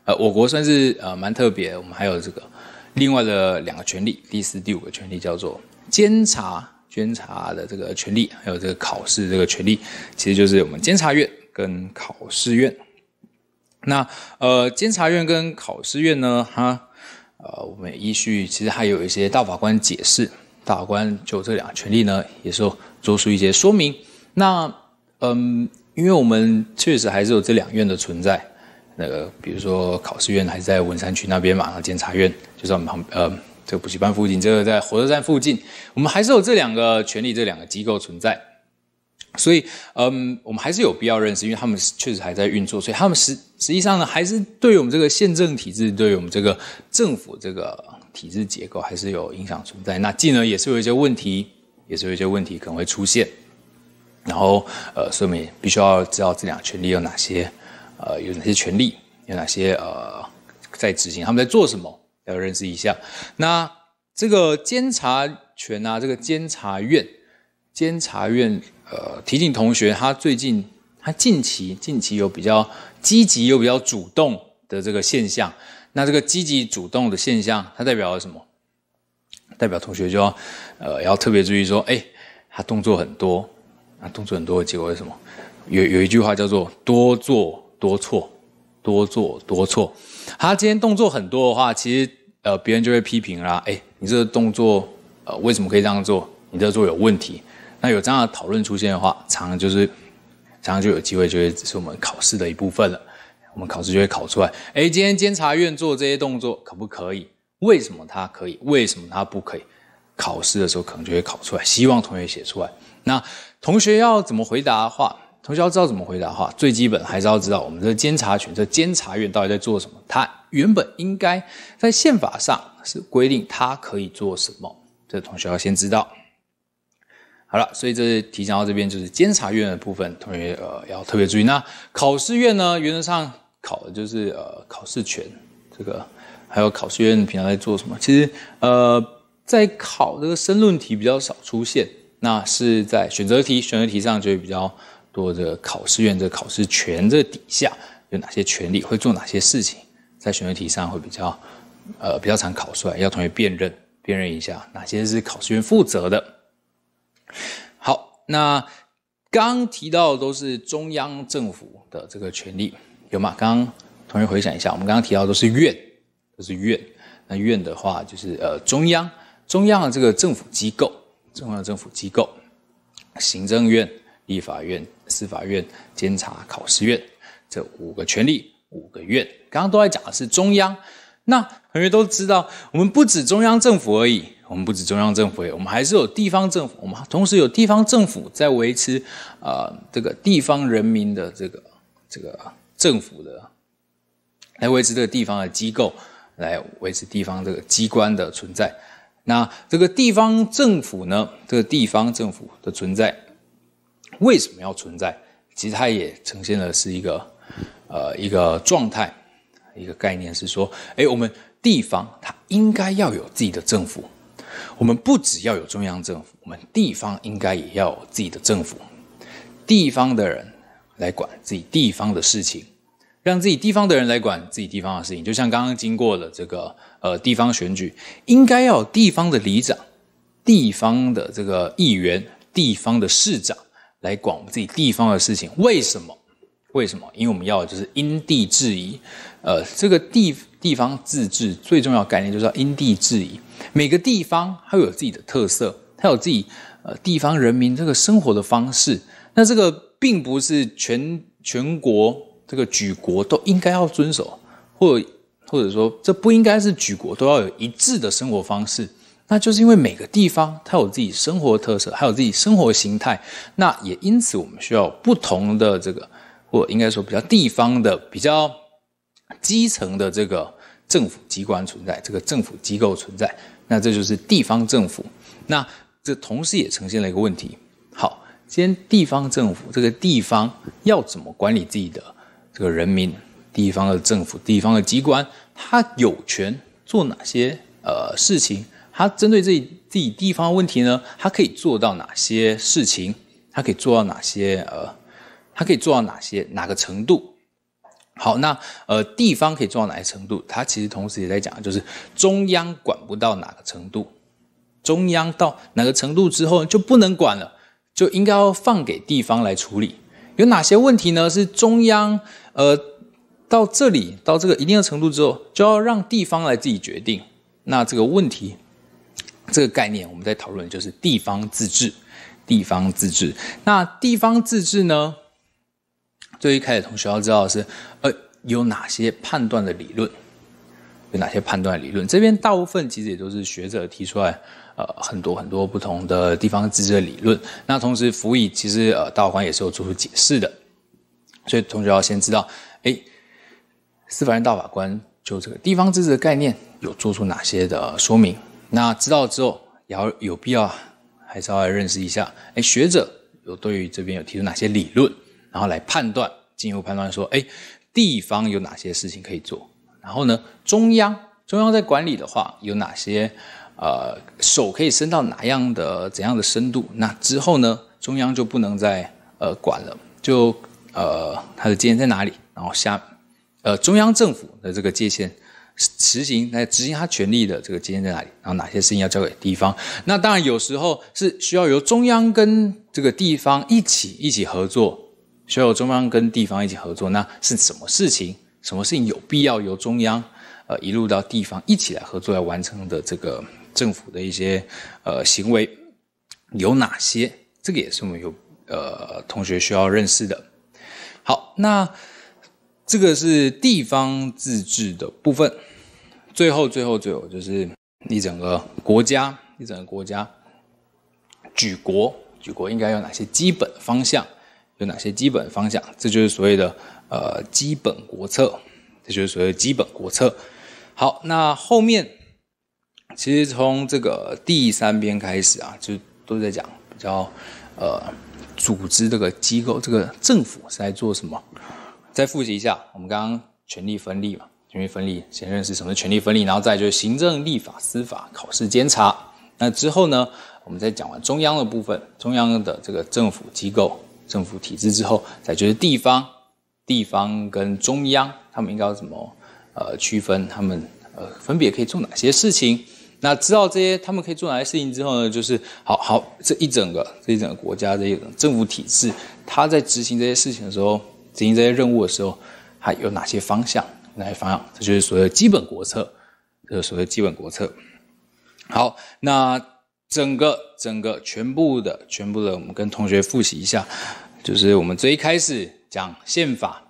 呃，我国算是呃蛮特别。我们还有这个另外的两个权利，第四、第五个权利叫做监察、监察的这个权利，还有这个考试这个权利，其实就是我们监察院跟考试院。那呃，监察院跟考试院呢，哈，呃，我们依序其实还有一些大法官解释，大法官就这两个权利呢，也是做出一些说明。那嗯。因为我们确实还是有这两院的存在，那个比如说考试院还是在文山区那边嘛，然后察院就在我们旁，呃，这个补习班附近，这个在火车站附近，我们还是有这两个权利，这两个机构存在，所以，嗯，我们还是有必要认识，因为他们确实还在运作，所以他们实实际上呢，还是对于我们这个宪政体制，对于我们这个政府这个体制结构还是有影响存在，那进而也是有一些问题，也是有一些问题可能会出现。然后，呃，说明必须要知道这两个权利有哪些，呃，有哪些权利，有哪些呃，在执行，他们在做什么，要认识一下。那这个监察权啊，这个监察院，监察院，呃，提醒同学，他最近，他近期，近期有比较积极、又比较主动的这个现象。那这个积极主动的现象，它代表了什么？代表同学就要，呃，要特别注意说，哎，他动作很多。动作很多，结果是什么？有有一句话叫做“多做多错，多做多错”。他今天动作很多的话，其实呃，别人就会批评啦。哎，你这个动作呃，为什么可以这样做？你这做有问题。那有这样的讨论出现的话，常常就是常常就有机会，就会是我们考试的一部分了。我们考试就会考出来。哎，今天监察院做这些动作可不可以？为什么他可以？为什么他不可以？考试的时候可能就会考出来。希望同学写出来。那同学要怎么回答的话，同学要知道怎么回答的话，最基本还是要知道我们的监察权、这监察院到底在做什么。它原本应该在宪法上是规定它可以做什么，这同学要先知道。好了，所以这提交到这边就是监察院的部分，同学呃要特别注意。那考试院呢，原则上考的就是呃考试权，这个还有考试院平常在做什么。其实呃在考这个申论题比较少出现。那是在选择题选择题上，就会比较多的考试院的考试权的底下有哪些权利，会做哪些事情，在选择题上会比较，呃，比较常考出来，要同学辨认辨认一下哪些是考试院负责的。好，那刚提到的都是中央政府的这个权利有吗？刚刚同学回想一下，我们刚刚提到都是院，都是院，那院的话就是呃中央中央的这个政府机构。中央政府机构、行政院、立法院、司法院、监察考试院，这五个权力、五个院，刚刚都在讲的是中央。那同学都知道，我们不止中央政府而已，我们不止中央政府，我们还是有地方政府，我们同时有地方政府在维持啊，这个地方人民的这个这个政府的，来维持这个地方的机构，来维持地方这个机关的存在。那这个地方政府呢？这个地方政府的存在，为什么要存在？其实它也呈现的是一个，呃，一个状态，一个概念是说：，哎，我们地方它应该要有自己的政府，我们不只要有中央政府，我们地方应该也要有自己的政府，地方的人来管自己地方的事情，让自己地方的人来管自己地方的事情，就像刚刚经过了这个。呃，地方选举应该要地方的里长、地方的这个议员、地方的市长来管我们自己地方的事情。为什么？为什么？因为我们要就是因地制宜。呃，这个地地方自治最重要概念就是要因地制宜。每个地方它有自己的特色，它有自己呃地方人民这个生活的方式。那这个并不是全全国这个举国都应该要遵守或。或者说，这不应该是举国都要有一致的生活方式，那就是因为每个地方它有自己生活特色，还有自己生活形态。那也因此，我们需要不同的这个，或应该说比较地方的、比较基层的这个政府机关存在，这个政府机构存在。那这就是地方政府。那这同时也呈现了一个问题：好，先地方政府这个地方要怎么管理自己的这个人民？地方的政府、地方的机关，他有权做哪些呃事情？他针对自己自己地方的问题呢？他可以做到哪些事情？他可以做到哪些呃？他可以做到哪些哪个程度？好，那呃地方可以做到哪些程度？他其实同时也在讲，就是中央管不到哪个程度，中央到哪个程度之后就不能管了，就应该要放给地方来处理。有哪些问题呢？是中央呃。到这里，到这个一定的程度之后，就要让地方来自己决定。那这个问题，这个概念，我们在讨论就是地方自治。地方自治，那地方自治呢？最一开始，同学要知道是呃有哪些判断的理论，有哪些判断理论。这边大部分其实也都是学者提出来，呃很多很多不同的地方自治的理论。那同时，辅以其实呃大法官也是有做出解释的。所以，同学要先知道，哎。司法院大法官就这个地方自治的概念有做出哪些的说明？那知道之后，也要有必要还是要来认识一下。哎，学者有对于这边有提出哪些理论，然后来判断，进一步判断说，哎，地方有哪些事情可以做？然后呢，中央中央在管理的话，有哪些呃手可以伸到哪样的怎样的深度？那之后呢，中央就不能再呃管了，就呃他的界限在哪里？然后下。呃，中央政府的这个界限实行来执行他权力的这个界限在哪里？然后哪些事情要交给地方？那当然有时候是需要由中央跟这个地方一起一起合作，需要由中央跟地方一起合作。那是什么事情？什么事情有必要由中央呃一路到地方一起来合作来完成的？这个政府的一些呃行为有哪些？这个也是我们有呃同学需要认识的。好，那。这个是地方自治的部分，最后最后最后就是一整个国家，一整个国家，举国举国应该有哪些基本方向？有哪些基本方向？这就是所谓的呃基本国策，这就是所谓基本国策。好，那后面其实从这个第三篇开始啊，就都在讲比较呃组织这个机构，这个政府是在做什么？再复习一下，我们刚刚权力分立嘛，权力分立先认识什么权力分立，然后再就是行政、立法、司法、考试、监察。那之后呢，我们在讲完中央的部分，中央的这个政府机构、政府体制之后，再就是地方，地方跟中央他们应该要怎么呃区分，他们呃分别可以做哪些事情。那知道这些他们可以做哪些事情之后呢，就是好好这一整个这一整个国家这一整个政府体制，他在执行这些事情的时候。执行这些任务的时候，它有哪些方向？哪些方向？这就是所谓的基本国策。这是所谓基本国策。好，那整个整个全部的全部的，我们跟同学复习一下，就是我们最一开始讲宪法，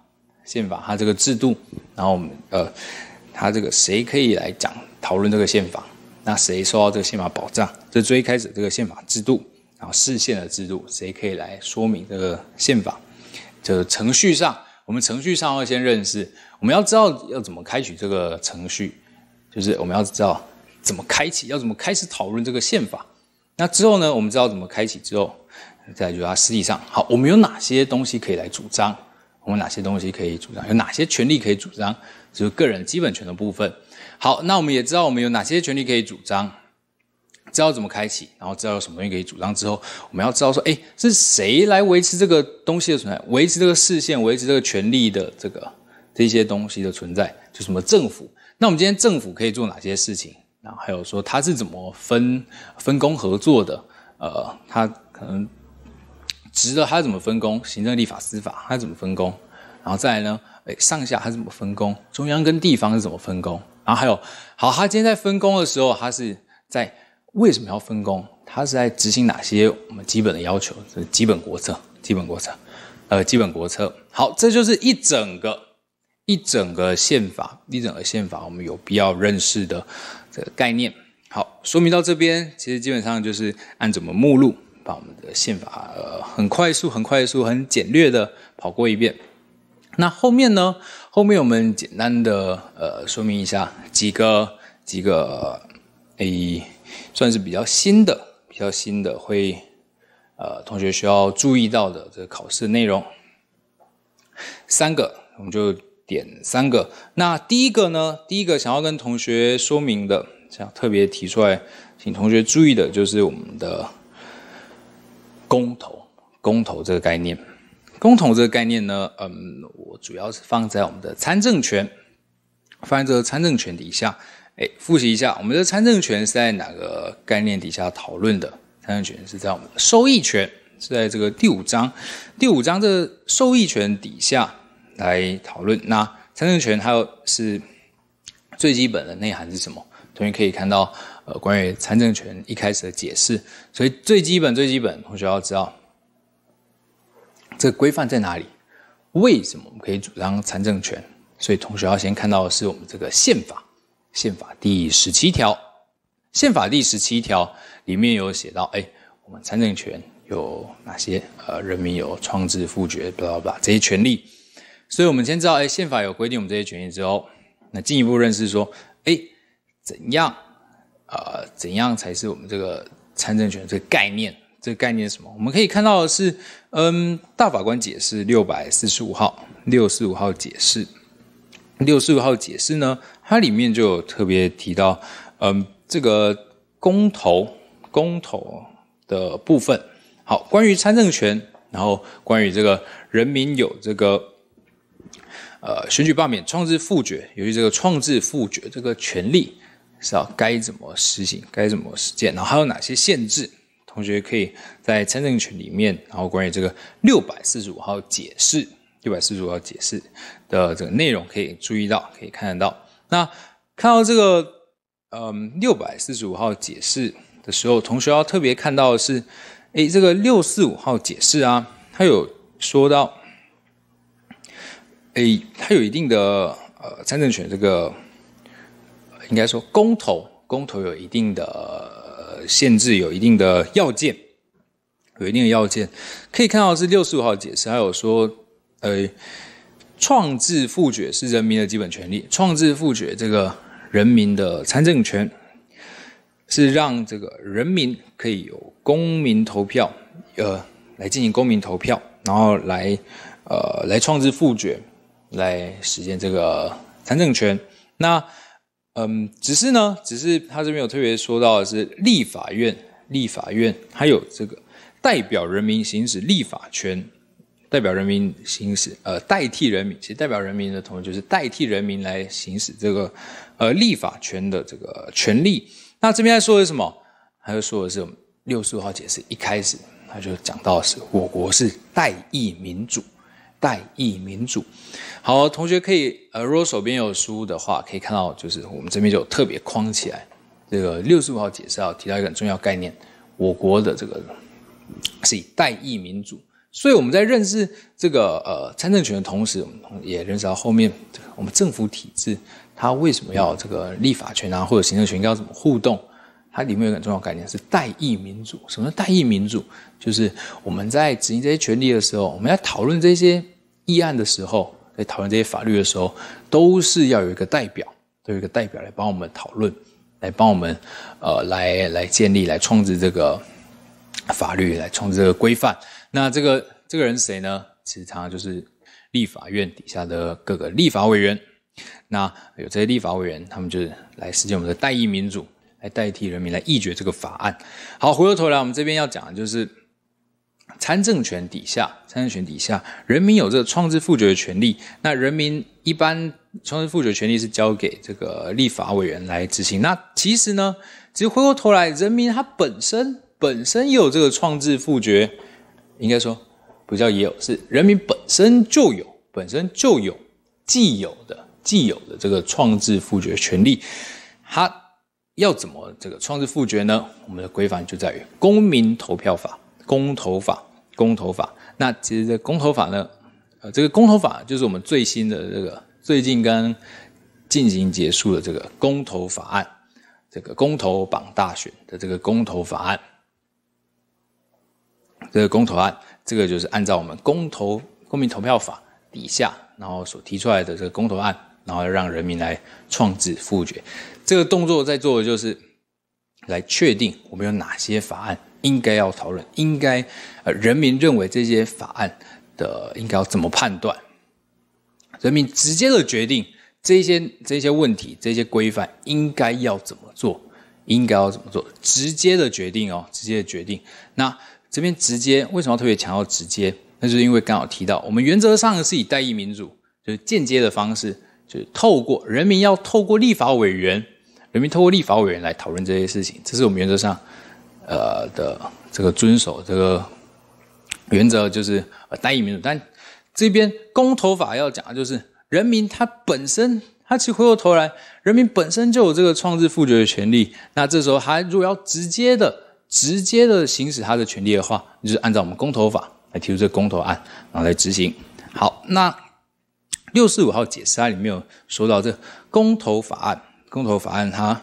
宪法它这个制度，然后我们呃，它这个谁可以来讲讨论这个宪法？那谁受到这个宪法保障？这最一开始这个宪法制度，然后市县的制度，谁可以来说明这个宪法？就程序上，我们程序上要先认识，我们要知道要怎么开启这个程序，就是我们要知道怎么开启，要怎么开始讨论这个宪法。那之后呢，我们知道怎么开启之后，再就是它实际上，好，我们有哪些东西可以来主张，我们哪些东西可以主张，有哪些权利可以主张，就是个人基本权的部分。好，那我们也知道我们有哪些权利可以主张。知道怎么开启，然后知道有什么东西可以主张之后，我们要知道说，哎，是谁来维持这个东西的存在，维持这个视线，维持这个权利的这个这些东西的存在，就什么政府。那我们今天政府可以做哪些事情？然后还有说，他是怎么分分工合作的？呃，他可能值得他怎么分工？行政、立法、司法，他怎么分工？然后再来呢？哎，上下他怎么分工？中央跟地方是怎么分工？然后还有，好，他今天在分工的时候，他是在。为什么要分工？它是在执行哪些我们基本的要求？是基本国策，基本国策，呃，基本国策。好，这就是一整个一整个宪法，一整个宪法，我们有必要认识的这个概念。好，说明到这边，其实基本上就是按怎么目录把我们的宪法呃很快速、很快速、很简略的跑过一遍。那后面呢？后面我们简单的呃说明一下几个几个诶。算是比较新的，比较新的会，呃，同学需要注意到的这个考试内容。三个，我们就点三个。那第一个呢？第一个想要跟同学说明的，想特别提出来，请同学注意的，就是我们的公投。公投这个概念，公投这个概念呢，嗯，我主要是放在我们的参政权，放在这个参政权底下。哎，复习一下，我们的参政权是在哪个概念底下讨论的？参政权是在我们的，收益权是在这个第五章，第五章的收益权底下来讨论。那参政权还有是最基本的内涵是什么？同学可以看到，呃，关于参政权一开始的解释。所以最基本、最基本，同学要知道这个规范在哪里？为什么我们可以主张参政权？所以同学要先看到的是我们这个宪法。宪法第十七条，宪法第十七条里面有写到，哎，我们参政权有哪些？呃，人民有创制、复决，知道吧？这些权利。所以，我们先知道，哎，宪法有规定我们这些权利之后，那进一步认识说，哎，怎样啊？怎样才是我们这个参政权这个概念？这个概念是什么？我们可以看到的是，嗯，大法官解释六百四十五号，六十五号解释。六十五号解释呢，它里面就有特别提到，嗯，这个公投、公投的部分。好，关于参政权，然后关于这个人民有这个，呃，选举罢免创制复决，由于这个创制复决这个权利是要该怎么实行、该怎么实践，然后还有哪些限制？同学可以在参政权里面，然后关于这个六百四十五号解释，六百四十五号解释。的这个内容可以注意到，可以看得到。那看到这个，嗯，六百四十五号解释的时候，同学要特别看到的是，哎，这个六四五号解释啊，它有说到，哎，它有一定的呃参政权，这个应该说公投，公投有一定的限制，有一定的要件，有一定的要件，可以看到是六四五号解释还有说，呃。创制复决是人民的基本权利。创制复决这个人民的参政权，是让这个人民可以有公民投票，呃，来进行公民投票，然后来，呃，来创制复决，来实现这个参政权。那，嗯，只是呢，只是他这边有特别说到的是，立法院，立法院，还有这个代表人民行使立法权。代表人民行使，呃，代替人民，其实代表人民的同学就是代替人民来行使这个，呃，立法权的这个权利。那这边在说的是什么？他就说的是六十五号解释一开始他就讲到是，我国是代议民主，代议民主。好，同学可以，呃，如果手边有书的话，可以看到就是我们这边就特别框起来，这个六十五号解释要提到一个很重要概念，我国的这个是以代议民主。所以我们在认识这个呃参政权的同时，也认识到后面我们政府体制它为什么要这个立法权啊，或者行政权要怎么互动？它里面有一个重要概念是代议民主。什么代议民主？就是我们在执行这些权利的时候，我们在讨论这些议案的时候，在讨论这些法律的时候，都是要有一个代表，都有一个代表来帮我们讨论，来帮我们呃来来建立、来创制这个法律，来创制这个规范。那这个这个人谁呢？其实他就是立法院底下的各个立法委员。那有这些立法委员，他们就是来实现我们的代议民主，来代替人民来议决这个法案。好，回过头来，我们这边要讲的就是参政权底下，参政权底下，人民有这个创制、复决的权利。那人民一般创制、复决权利是交给这个立法委员来执行。那其实呢，其实回过头来，人民他本身本身也有这个创制、复决。应该说，不叫也有，是人民本身就有，本身就有既有的、既有的这个创制复决权利。它要怎么这个创制复决呢？我们的规范就在于公民投票法、公投法、公投法。那其实，这《公投法呢，呃，这个公投法就是我们最新的这个最近刚进行结束的这个公投法案，这个公投榜大选的这个公投法案。这个公投案，这个就是按照我们公投公民投票法底下，然后所提出来的这个公投案，然后让人民来创制复决。这个动作在做的就是来确定我们有哪些法案应该要讨论，应该呃人民认为这些法案的应该要怎么判断，人民直接的决定这些这些问题这些规范应该要怎么做，应该要怎么做，直接的决定哦，直接的决定那。这边直接为什么要特别强调直接？那就是因为刚好提到，我们原则上是以代议民主，就是间接的方式，就是透过人民要透过立法委员，人民透过立法委员来讨论这些事情，这是我们原则上，呃的这个遵守这个原则就是呃代议民主。但这边公投法要讲的就是人民他本身，他其实回过头来，人民本身就有这个创制复决的权利。那这时候他如果要直接的。直接的行使他的权利的话，就是按照我们公投法来提出这公投案，然后来执行。好，那六四五号解释里面有说到这公投法案，公投法案它，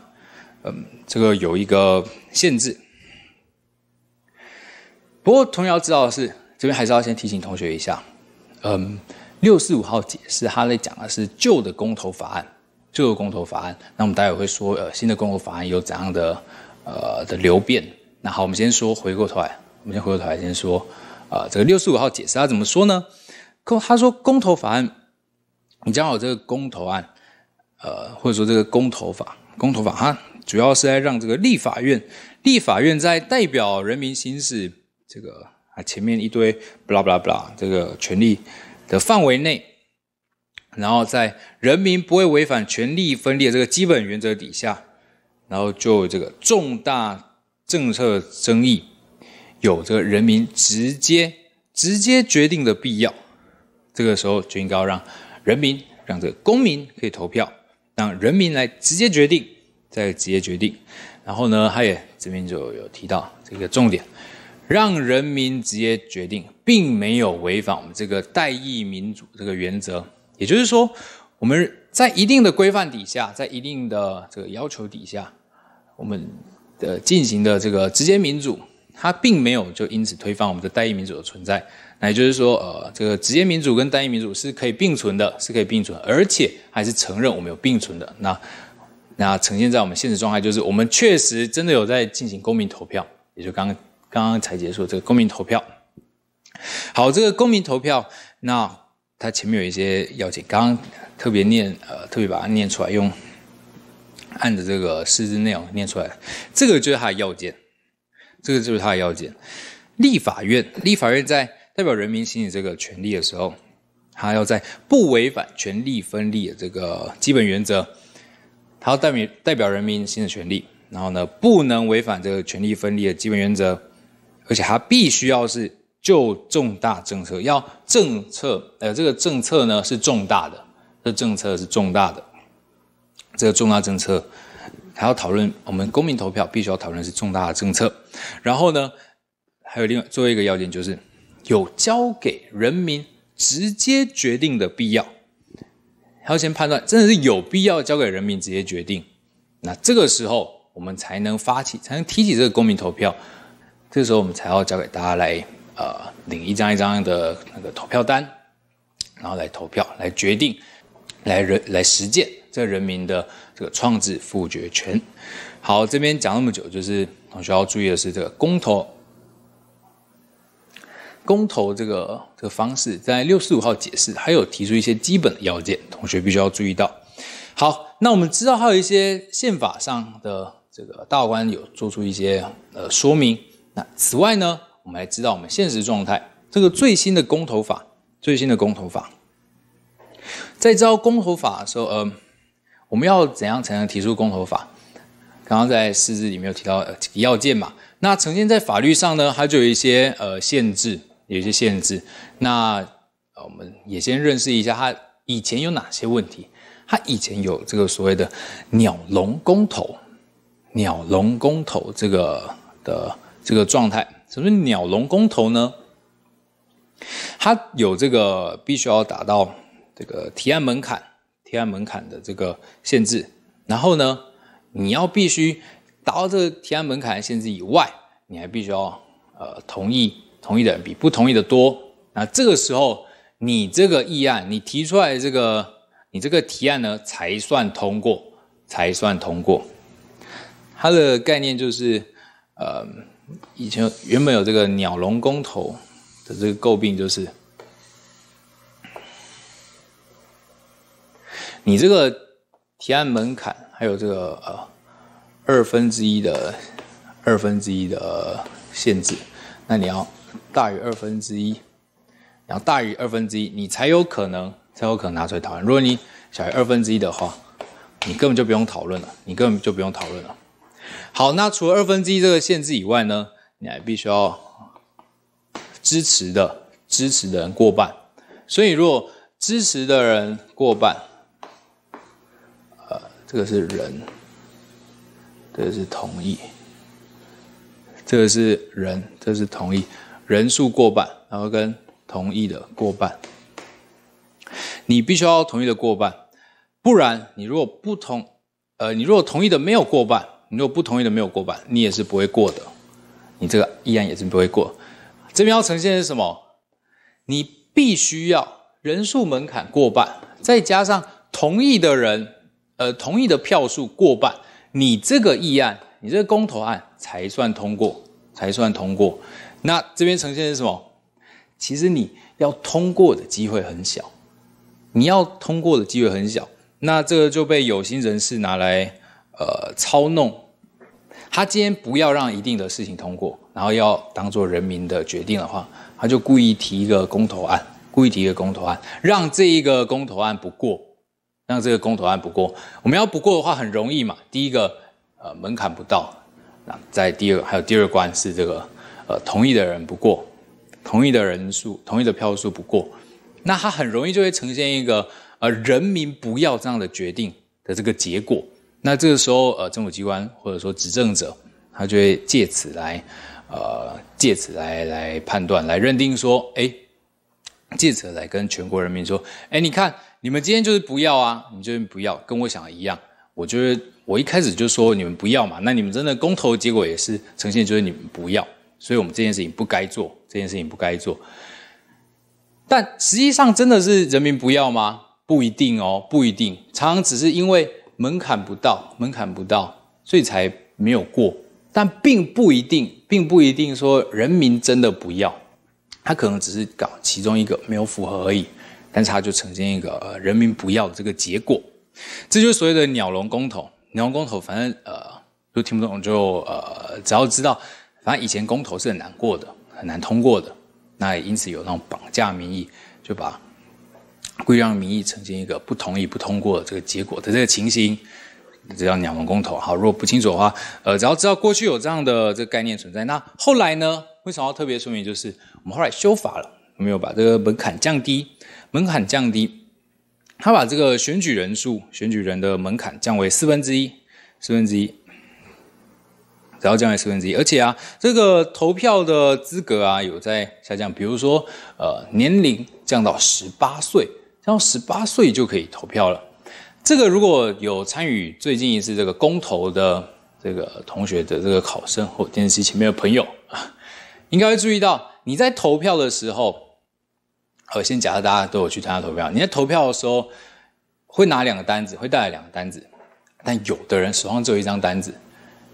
嗯，这个有一个限制。不过同样要知道的是，这边还是要先提醒同学一下，嗯，六四五号解释它在讲的是旧的公投法案，旧的公投法案，那我们待会会说呃新的公投法案有怎样的呃的流变。那好，我们先说回过头来，我们先回过头来，先说，啊，这个六十五号解释他怎么说呢？公他说公投法案，你讲好这个公投案，呃，或者说这个公投法、公投法案，主要是在让这个立法院，立法院在代表人民行使这个啊前面一堆布拉布拉布拉这个权利的范围内，然后在人民不会违反权力分立这个基本原则底下，然后就这个重大。政策争议有这个人民直接直接决定的必要，这个时候就应该让人民让这个公民可以投票，让人民来直接决定，再直接决定。然后呢，他也这边就有提到这个重点，让人民直接决定，并没有违反我们这个代议民主这个原则。也就是说，我们在一定的规范底下，在一定的这个要求底下，我们。的进行的这个直接民主，它并没有就因此推翻我们的单一民主的存在。那也就是说，呃，这个直接民主跟单一民主是可以并存的，是可以并存，而且还是承认我们有并存的。那那呈现在我们现实状态就是，我们确实真的有在进行公民投票，也就刚刚刚刚才结束这个公民投票。好，这个公民投票，那它前面有一些要紧，刚刚特别念，呃，特别把它念出来用。按着这个四字内容念出来，这个就是它的要件，这个就是它的要件。立法院，立法院在代表人民行使这个权利的时候，它要在不违反权利分立的这个基本原则，它要代表代表人民行使权利，然后呢，不能违反这个权利分立的基本原则，而且它必须要是就重大政策，要政策，呃，这个政策呢是重大的，这政策是重大的。这个重大政策还要讨论，我们公民投票必须要讨论是重大的政策。然后呢，还有另外最后一个要件就是有交给人民直接决定的必要，还要先判断真的是有必要交给人民直接决定。那这个时候我们才能发起，才能提起这个公民投票。这时候我们才要交给大家来，呃，领一张一张的那个投票单，然后来投票，来决定，来人来实践。在人民的这个创制复决权。好，这边讲那么久，就是同学要注意的是这个公投，公投这个这个方式，在六十五号解释还有提出一些基本的要件，同学必须要注意到。好，那我们知道还有一些宪法上的这个大官有做出一些呃说明。那此外呢，我们还知道我们现实状态，这个最新的公投法，最新的公投法，在招公投法的时候，呃。我们要怎样才能提出公投法？刚刚在四字里面有提到几个要件嘛，那呈现在法律上呢，它就有一些呃限制，有一些限制。那我们也先认识一下它以前有哪些问题。它以前有这个所谓的“鸟笼公投”、“鸟笼公投”这个的这个状态。什么是“鸟笼公投”呢？它有这个必须要达到这个提案门槛。提案门槛的这个限制，然后呢，你要必须达到这个提案门槛的限制以外，你还必须要呃同意，同意的人比不同意的多，那这个时候你这个议案，你提出来这个你这个提案呢才算通过，才算通过。它的概念就是，呃，以前原本有这个鸟笼工头的这个诟病就是。你这个提案门槛，还有这个呃二分之一的二分之一的限制，那你要大于二分之一，然后大于二分之一，你才有可能才有可能拿出来讨论。如果你小于二分之一的话，你根本就不用讨论了，你根本就不用讨论了。好，那除了二分之一这个限制以外呢，你还必须要支持的支持的人过半。所以如果支持的人过半，这个是人，这是同意。这个是人，这是同意。人数过半，然后跟同意的过半，你必须要同意的过半，不然你如果不同，呃，你如果同意的没有过半，你如果不同意的没有过半，你也是不会过的，你这个依然也是不会过。这边要呈现是什么？你必须要人数门槛过半，再加上同意的人。呃，同意的票数过半，你这个议案，你这个公投案才算通过，才算通过。那这边呈现是什么？其实你要通过的机会很小，你要通过的机会很小。那这个就被有心人士拿来呃操弄，他今天不要让一定的事情通过，然后要当做人民的决定的话，他就故意提一个公投案，故意提一个公投案，让这一个公投案不过。让这个公投案不过，我们要不过的话很容易嘛。第一个，呃，门槛不到；那在第二，还有第二关是这个，呃，同意的人不过，同意的人数、同意的票数不过，那它很容易就会呈现一个呃，人民不要这样的决定的这个结果。那这个时候，呃，政府机关或者说执政者，他就会借此来，呃，借此来来判断、来认定说，哎，借此来跟全国人民说，哎，你看。你们今天就是不要啊！你们就是不要，跟我想的一样。我觉得我一开始就说你们不要嘛，那你们真的公投结果也是呈现就是你们不要，所以我们这件事情不该做，这件事情不该做。但实际上真的是人民不要吗？不一定哦，不一定。常常只是因为门槛不到，门槛不到，所以才没有过。但并不一定，并不一定说人民真的不要，他可能只是搞其中一个没有符合而已。但是他就呈现一个人民不要的这个结果，这就是所谓的“鸟笼公投”。鸟笼公投，反正呃，就听不懂就呃，只要知道，反正以前公投是很难过的，很难通过的。那也因此有那种绑架民意，就把故意让民意呈现一个不同意不通过这个结果的这个情形，这叫鸟笼公投。好，如果不清楚的话，呃，只要知道过去有这样的这个概念存在。那后来呢？为什么要特别说明？就是我们后来修法了，我们有把这个门槛降低。门槛降低，他把这个选举人数、选举人的门槛降为四分之一，四分之一，然后降为四分之一，而且啊，这个投票的资格啊有在下降，比如说，呃，年龄降到十八岁，降到十八岁就可以投票了。这个如果有参与最近一次这个公投的这个同学的这个考生或电视机前面的朋友，应该会注意到，你在投票的时候。呃，先假设大家都有去参加投票。你在投票的时候，会拿两个单子，会带来两个单子。但有的人手上只有一张单子。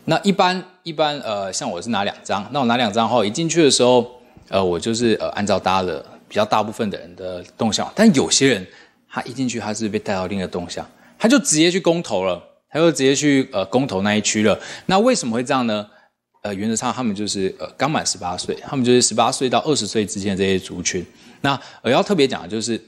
那一般一般，呃，像我是拿两张。那我拿两张后，一进去的时候，呃，我就是呃，按照大家的比较大部分的人的动向。但有些人，他一进去他是被带到另一个动向，他就直接去公投了，他就直接去呃公投那一区了。那为什么会这样呢？呃，原则上他们就是呃刚满十八岁，他们就是十八岁到二十岁之间的这些族群。那我要特别讲，的就是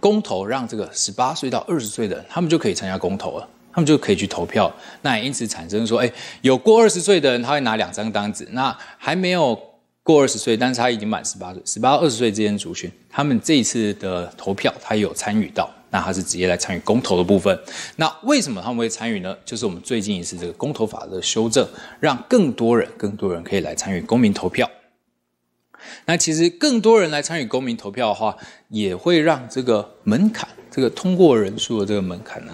公投让这个十八岁到二十岁的人，他们就可以参加公投了，他们就可以去投票。那因此产生说，哎，有过二十岁的人，他会拿两张单子。那还没有过二十岁，但是他已经满十八岁，十八二十岁之间族群，他们这一次的投票，他有参与到，那他是直接来参与公投的部分。那为什么他们会参与呢？就是我们最近一次这个公投法的修正，让更多人，更多人可以来参与公民投票。那其实更多人来参与公民投票的话，也会让这个门槛，这个通过人数的这个门槛呢，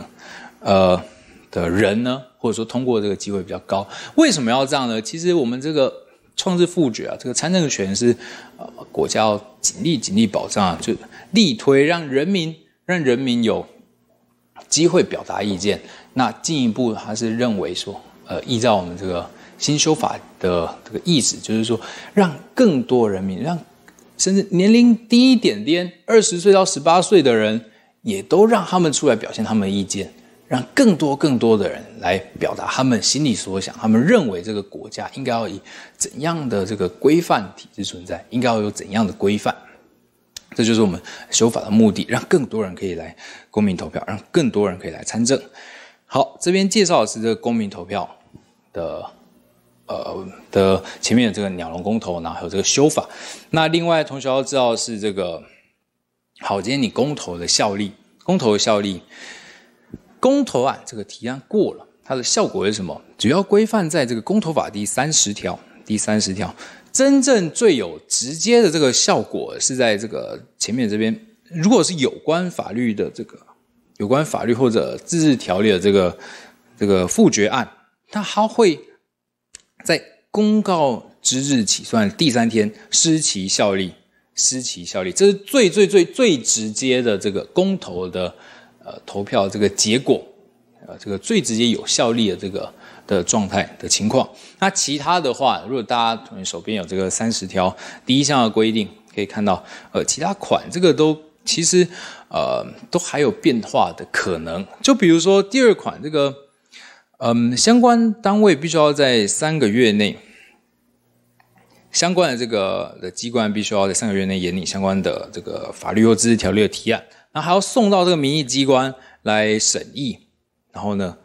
呃，的人呢，或者说通过这个机会比较高。为什么要这样呢？其实我们这个创制复决啊，这个参政权是呃国家要尽力尽力保障啊，就力推让人民让人民有机会表达意见。那进一步他是认为说，呃，依照我们这个新修法。的这个意思就是说，让更多人民让，甚至年龄低一点点，二十岁到十八岁的人，也都让他们出来表现他们的意见，让更多更多的人来表达他们心里所想，他们认为这个国家应该要以怎样的这个规范体制存在，应该要有怎样的规范，这就是我们修法的目的，让更多人可以来公民投票，让更多人可以来参政。好，这边介绍的是这个公民投票的。呃的前面的这个鸟笼公投，然后还有这个修法。那另外同学要知道是这个，好，今天你公投的效力，公投的效力，公投案这个提案过了，它的效果是什么？主要规范在这个公投法第三十条，第三十条，真正最有直接的这个效果是在这个前面这边，如果是有关法律的这个有关法律或者自治条例的这个这个复决案，它还会。在公告之日起算第三天失其效力，失其效力，这是最最最最直接的这个公投的呃投票这个结果，呃这个最直接有效力的这个的状态的情况。那其他的话，如果大家手边有这个三十条第一项的规定，可以看到，呃其他款这个都其实呃都还有变化的可能。就比如说第二款这个。嗯，相关单位必须要在三个月内，相关的这个的机关必须要在三个月内研拟相关的这个法律或自治条例的提案，然后还要送到这个民意机关来审议。然后呢，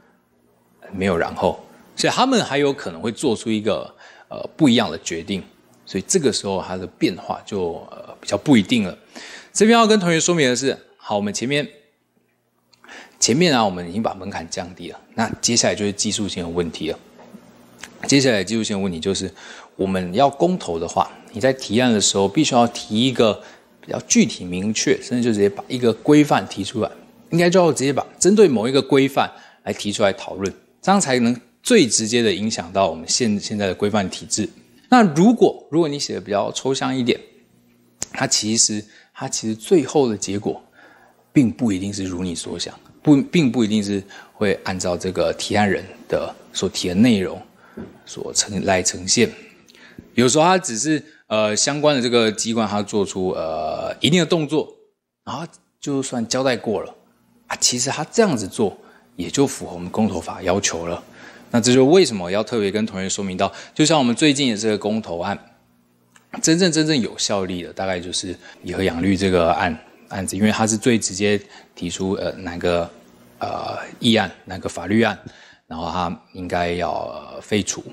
没有然后，所以他们还有可能会做出一个呃不一样的决定，所以这个时候它的变化就比较不一定了。这边要跟同学说明的是，好，我们前面前面啊，我们已经把门槛降低了。那接下来就是技术性的问题了。接下来技术性的问题就是，我们要公投的话，你在提案的时候必须要提一个比较具体明确，甚至就直接把一个规范提出来，应该就要直接把针对某一个规范来提出来讨论，这样才能最直接的影响到我们现现在的规范体制。那如果如果你写的比较抽象一点，它其实它其实最后的结果。并不一定是如你所想，不，并不一定是会按照这个提案人的所提的内容所呈来呈现。有时候他只是呃相关的这个机关，他做出呃一定的动作，然后就算交代过了啊，其实他这样子做也就符合我们公投法要求了。那这就为什么要特别跟同学说明到，就像我们最近也是个公投案，真正真正有效力的，大概就是以和养绿这个案。案子，因为他是最直接提出呃哪个呃议案，哪个法律案，然后他应该要废除、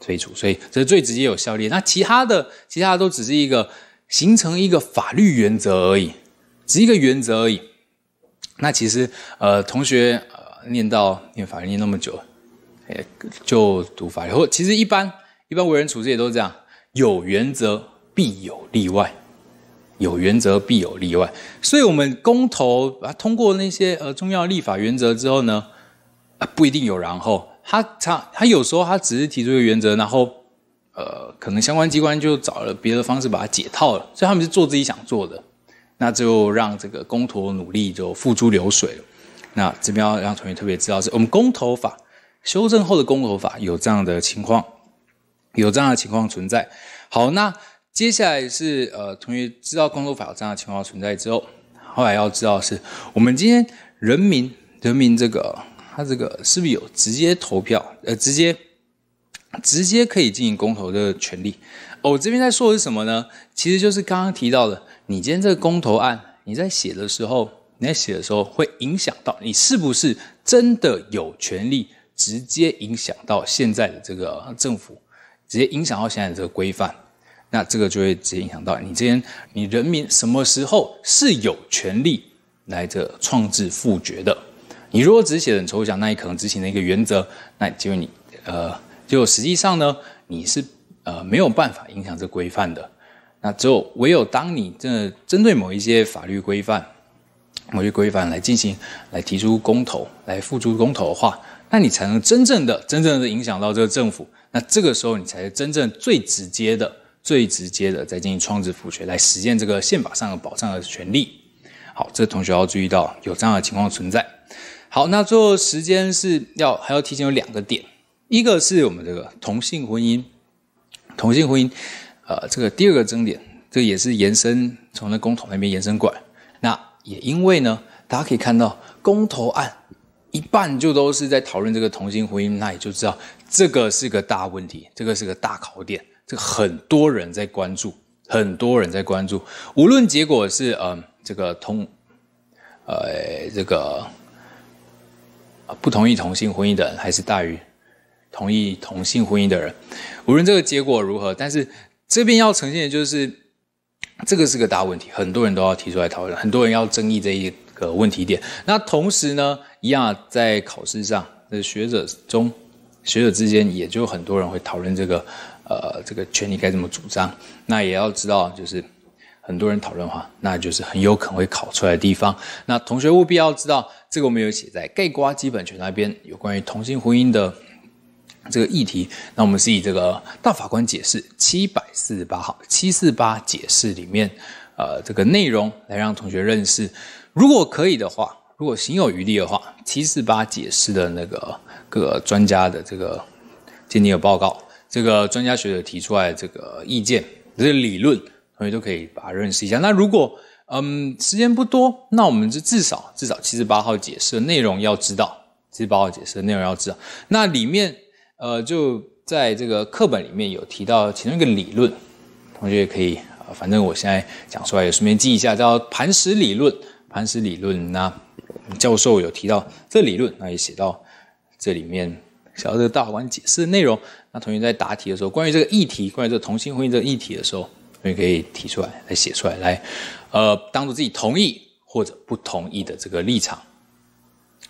废除，所以这是最直接有效力。那其他的、其他的都只是一个形成一个法律原则而已，只是一个原则而已。那其实呃同学呃念到念法律念那么久，哎，就读法律。或其实一般一般为人处事也都这样，有原则必有例外。有原则必有例外，所以，我们公投啊通过那些呃重要立法原则之后呢，啊不一定有。然后他他他有时候他只是提出一个原则，然后呃可能相关机关就找了别的方式把它解套了，所以他们是做自己想做的，那就让这个公投努力就付诸流水了。那这边要让同学特别知道，是我们公投法修正后的公投法有这样的情况，有这样的情况存在。好，那。接下来是呃，同学知道公投法有这样的情况存在之后，后来要知道是我们今天人民人民这个他这个是不是有直接投票呃直接直接可以进行公投的权利？我这边在说的是什么呢？其实就是刚刚提到的，你今天这个公投案，你在写的时候，你在写的时候会影响到你是不是真的有权利直接影响到现在的这个政府，直接影响到现在的这个规范。那这个就会直接影响到你这边，你人民什么时候是有权利来这创制复决的？你如果只是写的很抽象，那你可能执行的一个原则，那就你呃，就实际上呢，你是呃没有办法影响这规范的。那只有唯有当你这针对某一些法律规范、某些规范来进行来提出公投、来付出公投的话，那你才能真正的、真正的影响到这个政府。那这个时候你才是真正最直接的。最直接的，在进行创制复学，来实现这个宪法上的保障的权利。好，这个同学要注意到有这样的情况存在。好，那最后时间是要还要提醒有两个点，一个是我们这个同性婚姻，同性婚姻，呃，这个第二个争点，这也是延伸从那公投那边延伸过来。那也因为呢，大家可以看到公投案一半就都是在讨论这个同性婚姻，那也就知道这个是个大问题，这个是个大考点。这很多人在关注，很多人在关注。无论结果是嗯，这个同，呃，这个不同意同性婚姻的人，还是大于同意同性婚姻的人，无论这个结果如何，但是这边要呈现的就是这个是个大问题，很多人都要提出来讨论，很多人要争议这一个问题点。那同时呢，一样在考试上在学者中，学者之间也就很多人会讨论这个。呃，这个权利该怎么主张？那也要知道，就是很多人讨论的话，那就是很有可能会考出来的地方。那同学务必要知道，这个我们有写在《盖瓜基本权》那边有关于同性婚姻的这个议题。那我们是以这个大法官解释七百四十八号（七四八）解释里面呃这个内容来让同学认识。如果可以的话，如果行有余力的话，七四八解释的那个各专家的这个鉴定有报告。这个专家学者提出来这个意见，这些理论，同学都可以把它认识一下。那如果嗯时间不多，那我们就至少至少七十八号解释的内容要知道，七十八号解释的内容要知道。那里面呃就在这个课本里面有提到其中一个理论，同学也可以反正我现在讲出来也顺便记一下，叫盘石理论。盘石理论，那教授有提到这理论，那也写到这里面，小的大法官解释的内容。那同学在答题的时候，关于这个议题，关于这个同性婚姻这个议题的时候，同学可以提出来，来写出来，来，呃，当做自己同意或者不同意的这个立场。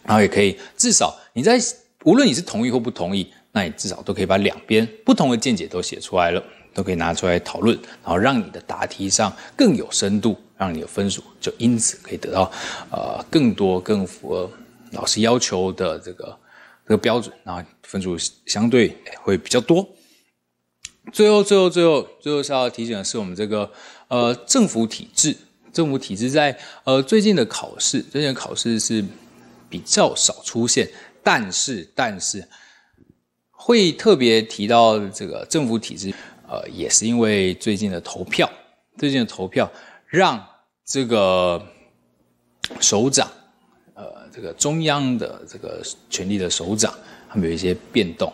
然后也可以至少你在无论你是同意或不同意，那你至少都可以把两边不同的见解都写出来了，都可以拿出来讨论，然后让你的答题上更有深度，让你的分数就因此可以得到呃更多更符合老师要求的这个。个标准，然后分数相对会比较多。最后，最后，最后，最后是要提醒的是，我们这个呃政府体制，政府体制在呃最近的考试，最近的考试是比较少出现，但是，但是会特别提到这个政府体制，呃，也是因为最近的投票，最近的投票让这个首长。这个中央的这个权力的首长，他们有一些变动。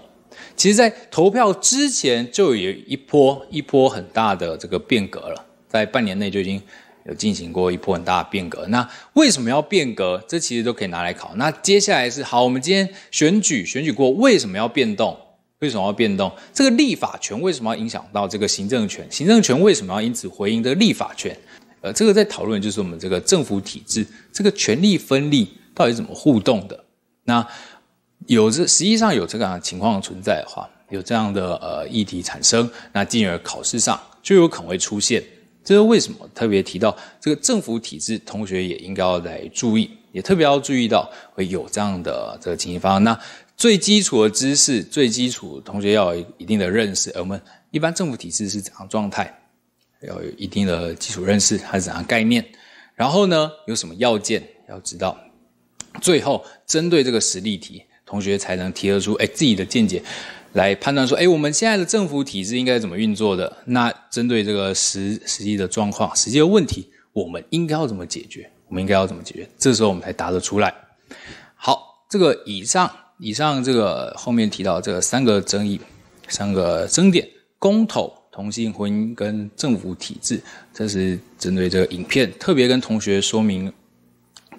其实，在投票之前就有一波一波很大的这个变革了，在半年内就已经有进行过一波很大的变革。那为什么要变革？这其实都可以拿来考。那接下来是好，我们今天选举选举过，为什么要变动？为什么要变动？这个立法权为什么要影响到这个行政权？行政权为什么要因此回应个立法权？呃，这个在讨论就是我们这个政府体制，这个权力分立。到底怎么互动的？那有这实际上有这个情况存在的话，有这样的呃议题产生，那进而考试上就有可能会出现。这是为什么特别提到这个政府体制，同学也应该要来注意，也特别要注意到会有这样的这个情形。那最基础的知识，最基础同学要有一定的认识。我们一般政府体制是怎样状态？要有一定的基础认识，它是怎样概念？然后呢，有什么要件要知道？最后，针对这个实例题，同学才能提得出哎自己的见解，来判断说，哎我们现在的政府体制应该怎么运作的？那针对这个实实际的状况、实际的问题，我们应该要怎么解决？我们应该要怎么解决？这时候我们才答得出来。好，这个以上，以上这个后面提到这三个争议、三个争点：公投、同性婚姻跟政府体制。这是针对这个影片，特别跟同学说明。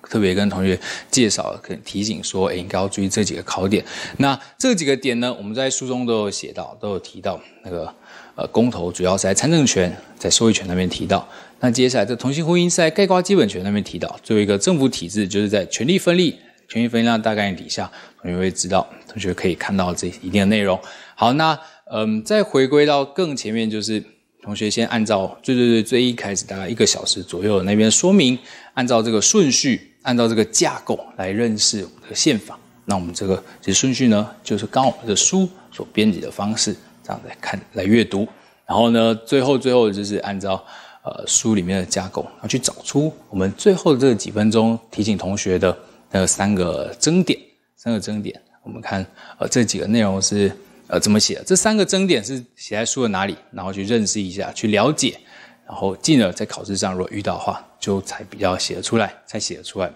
特别跟同学介绍、跟提醒说，哎，应该要注意这几个考点。那这几个点呢，我们在书中都有写到，都有提到。那个呃，公投主要是在参政权、在收益权那边提到。那接下来，这同性婚姻在概括基本权那边提到。最后一个政府体制就是在权力分立、权力分量大概底下，同学会知道，同学可以看到这一定的内容。好，那嗯，再回归到更前面，就是同学先按照最最最最一开始大概一个小时左右那边说明，按照这个顺序。按照这个架构来认识我们的宪法，那我们这个其实顺序呢，就是刚我们的书所编辑的方式，这样来看来阅读，然后呢，最后最后就是按照呃书里面的架构，要去找出我们最后这几分钟提醒同学的那三个增点，三个增点，我们看呃这几个内容是呃怎么写的，这三个增点是写在书的哪里，然后去认识一下，去了解，然后进而在考试上如果遇到的话。就才比较写得出来，才写得出来。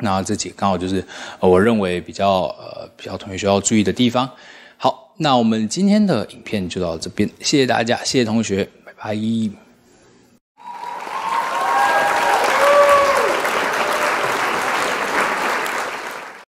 那这几刚好就是我认为比较呃比较同学需要注意的地方。好，那我们今天的影片就到这边，谢谢大家，谢谢同学，拜拜。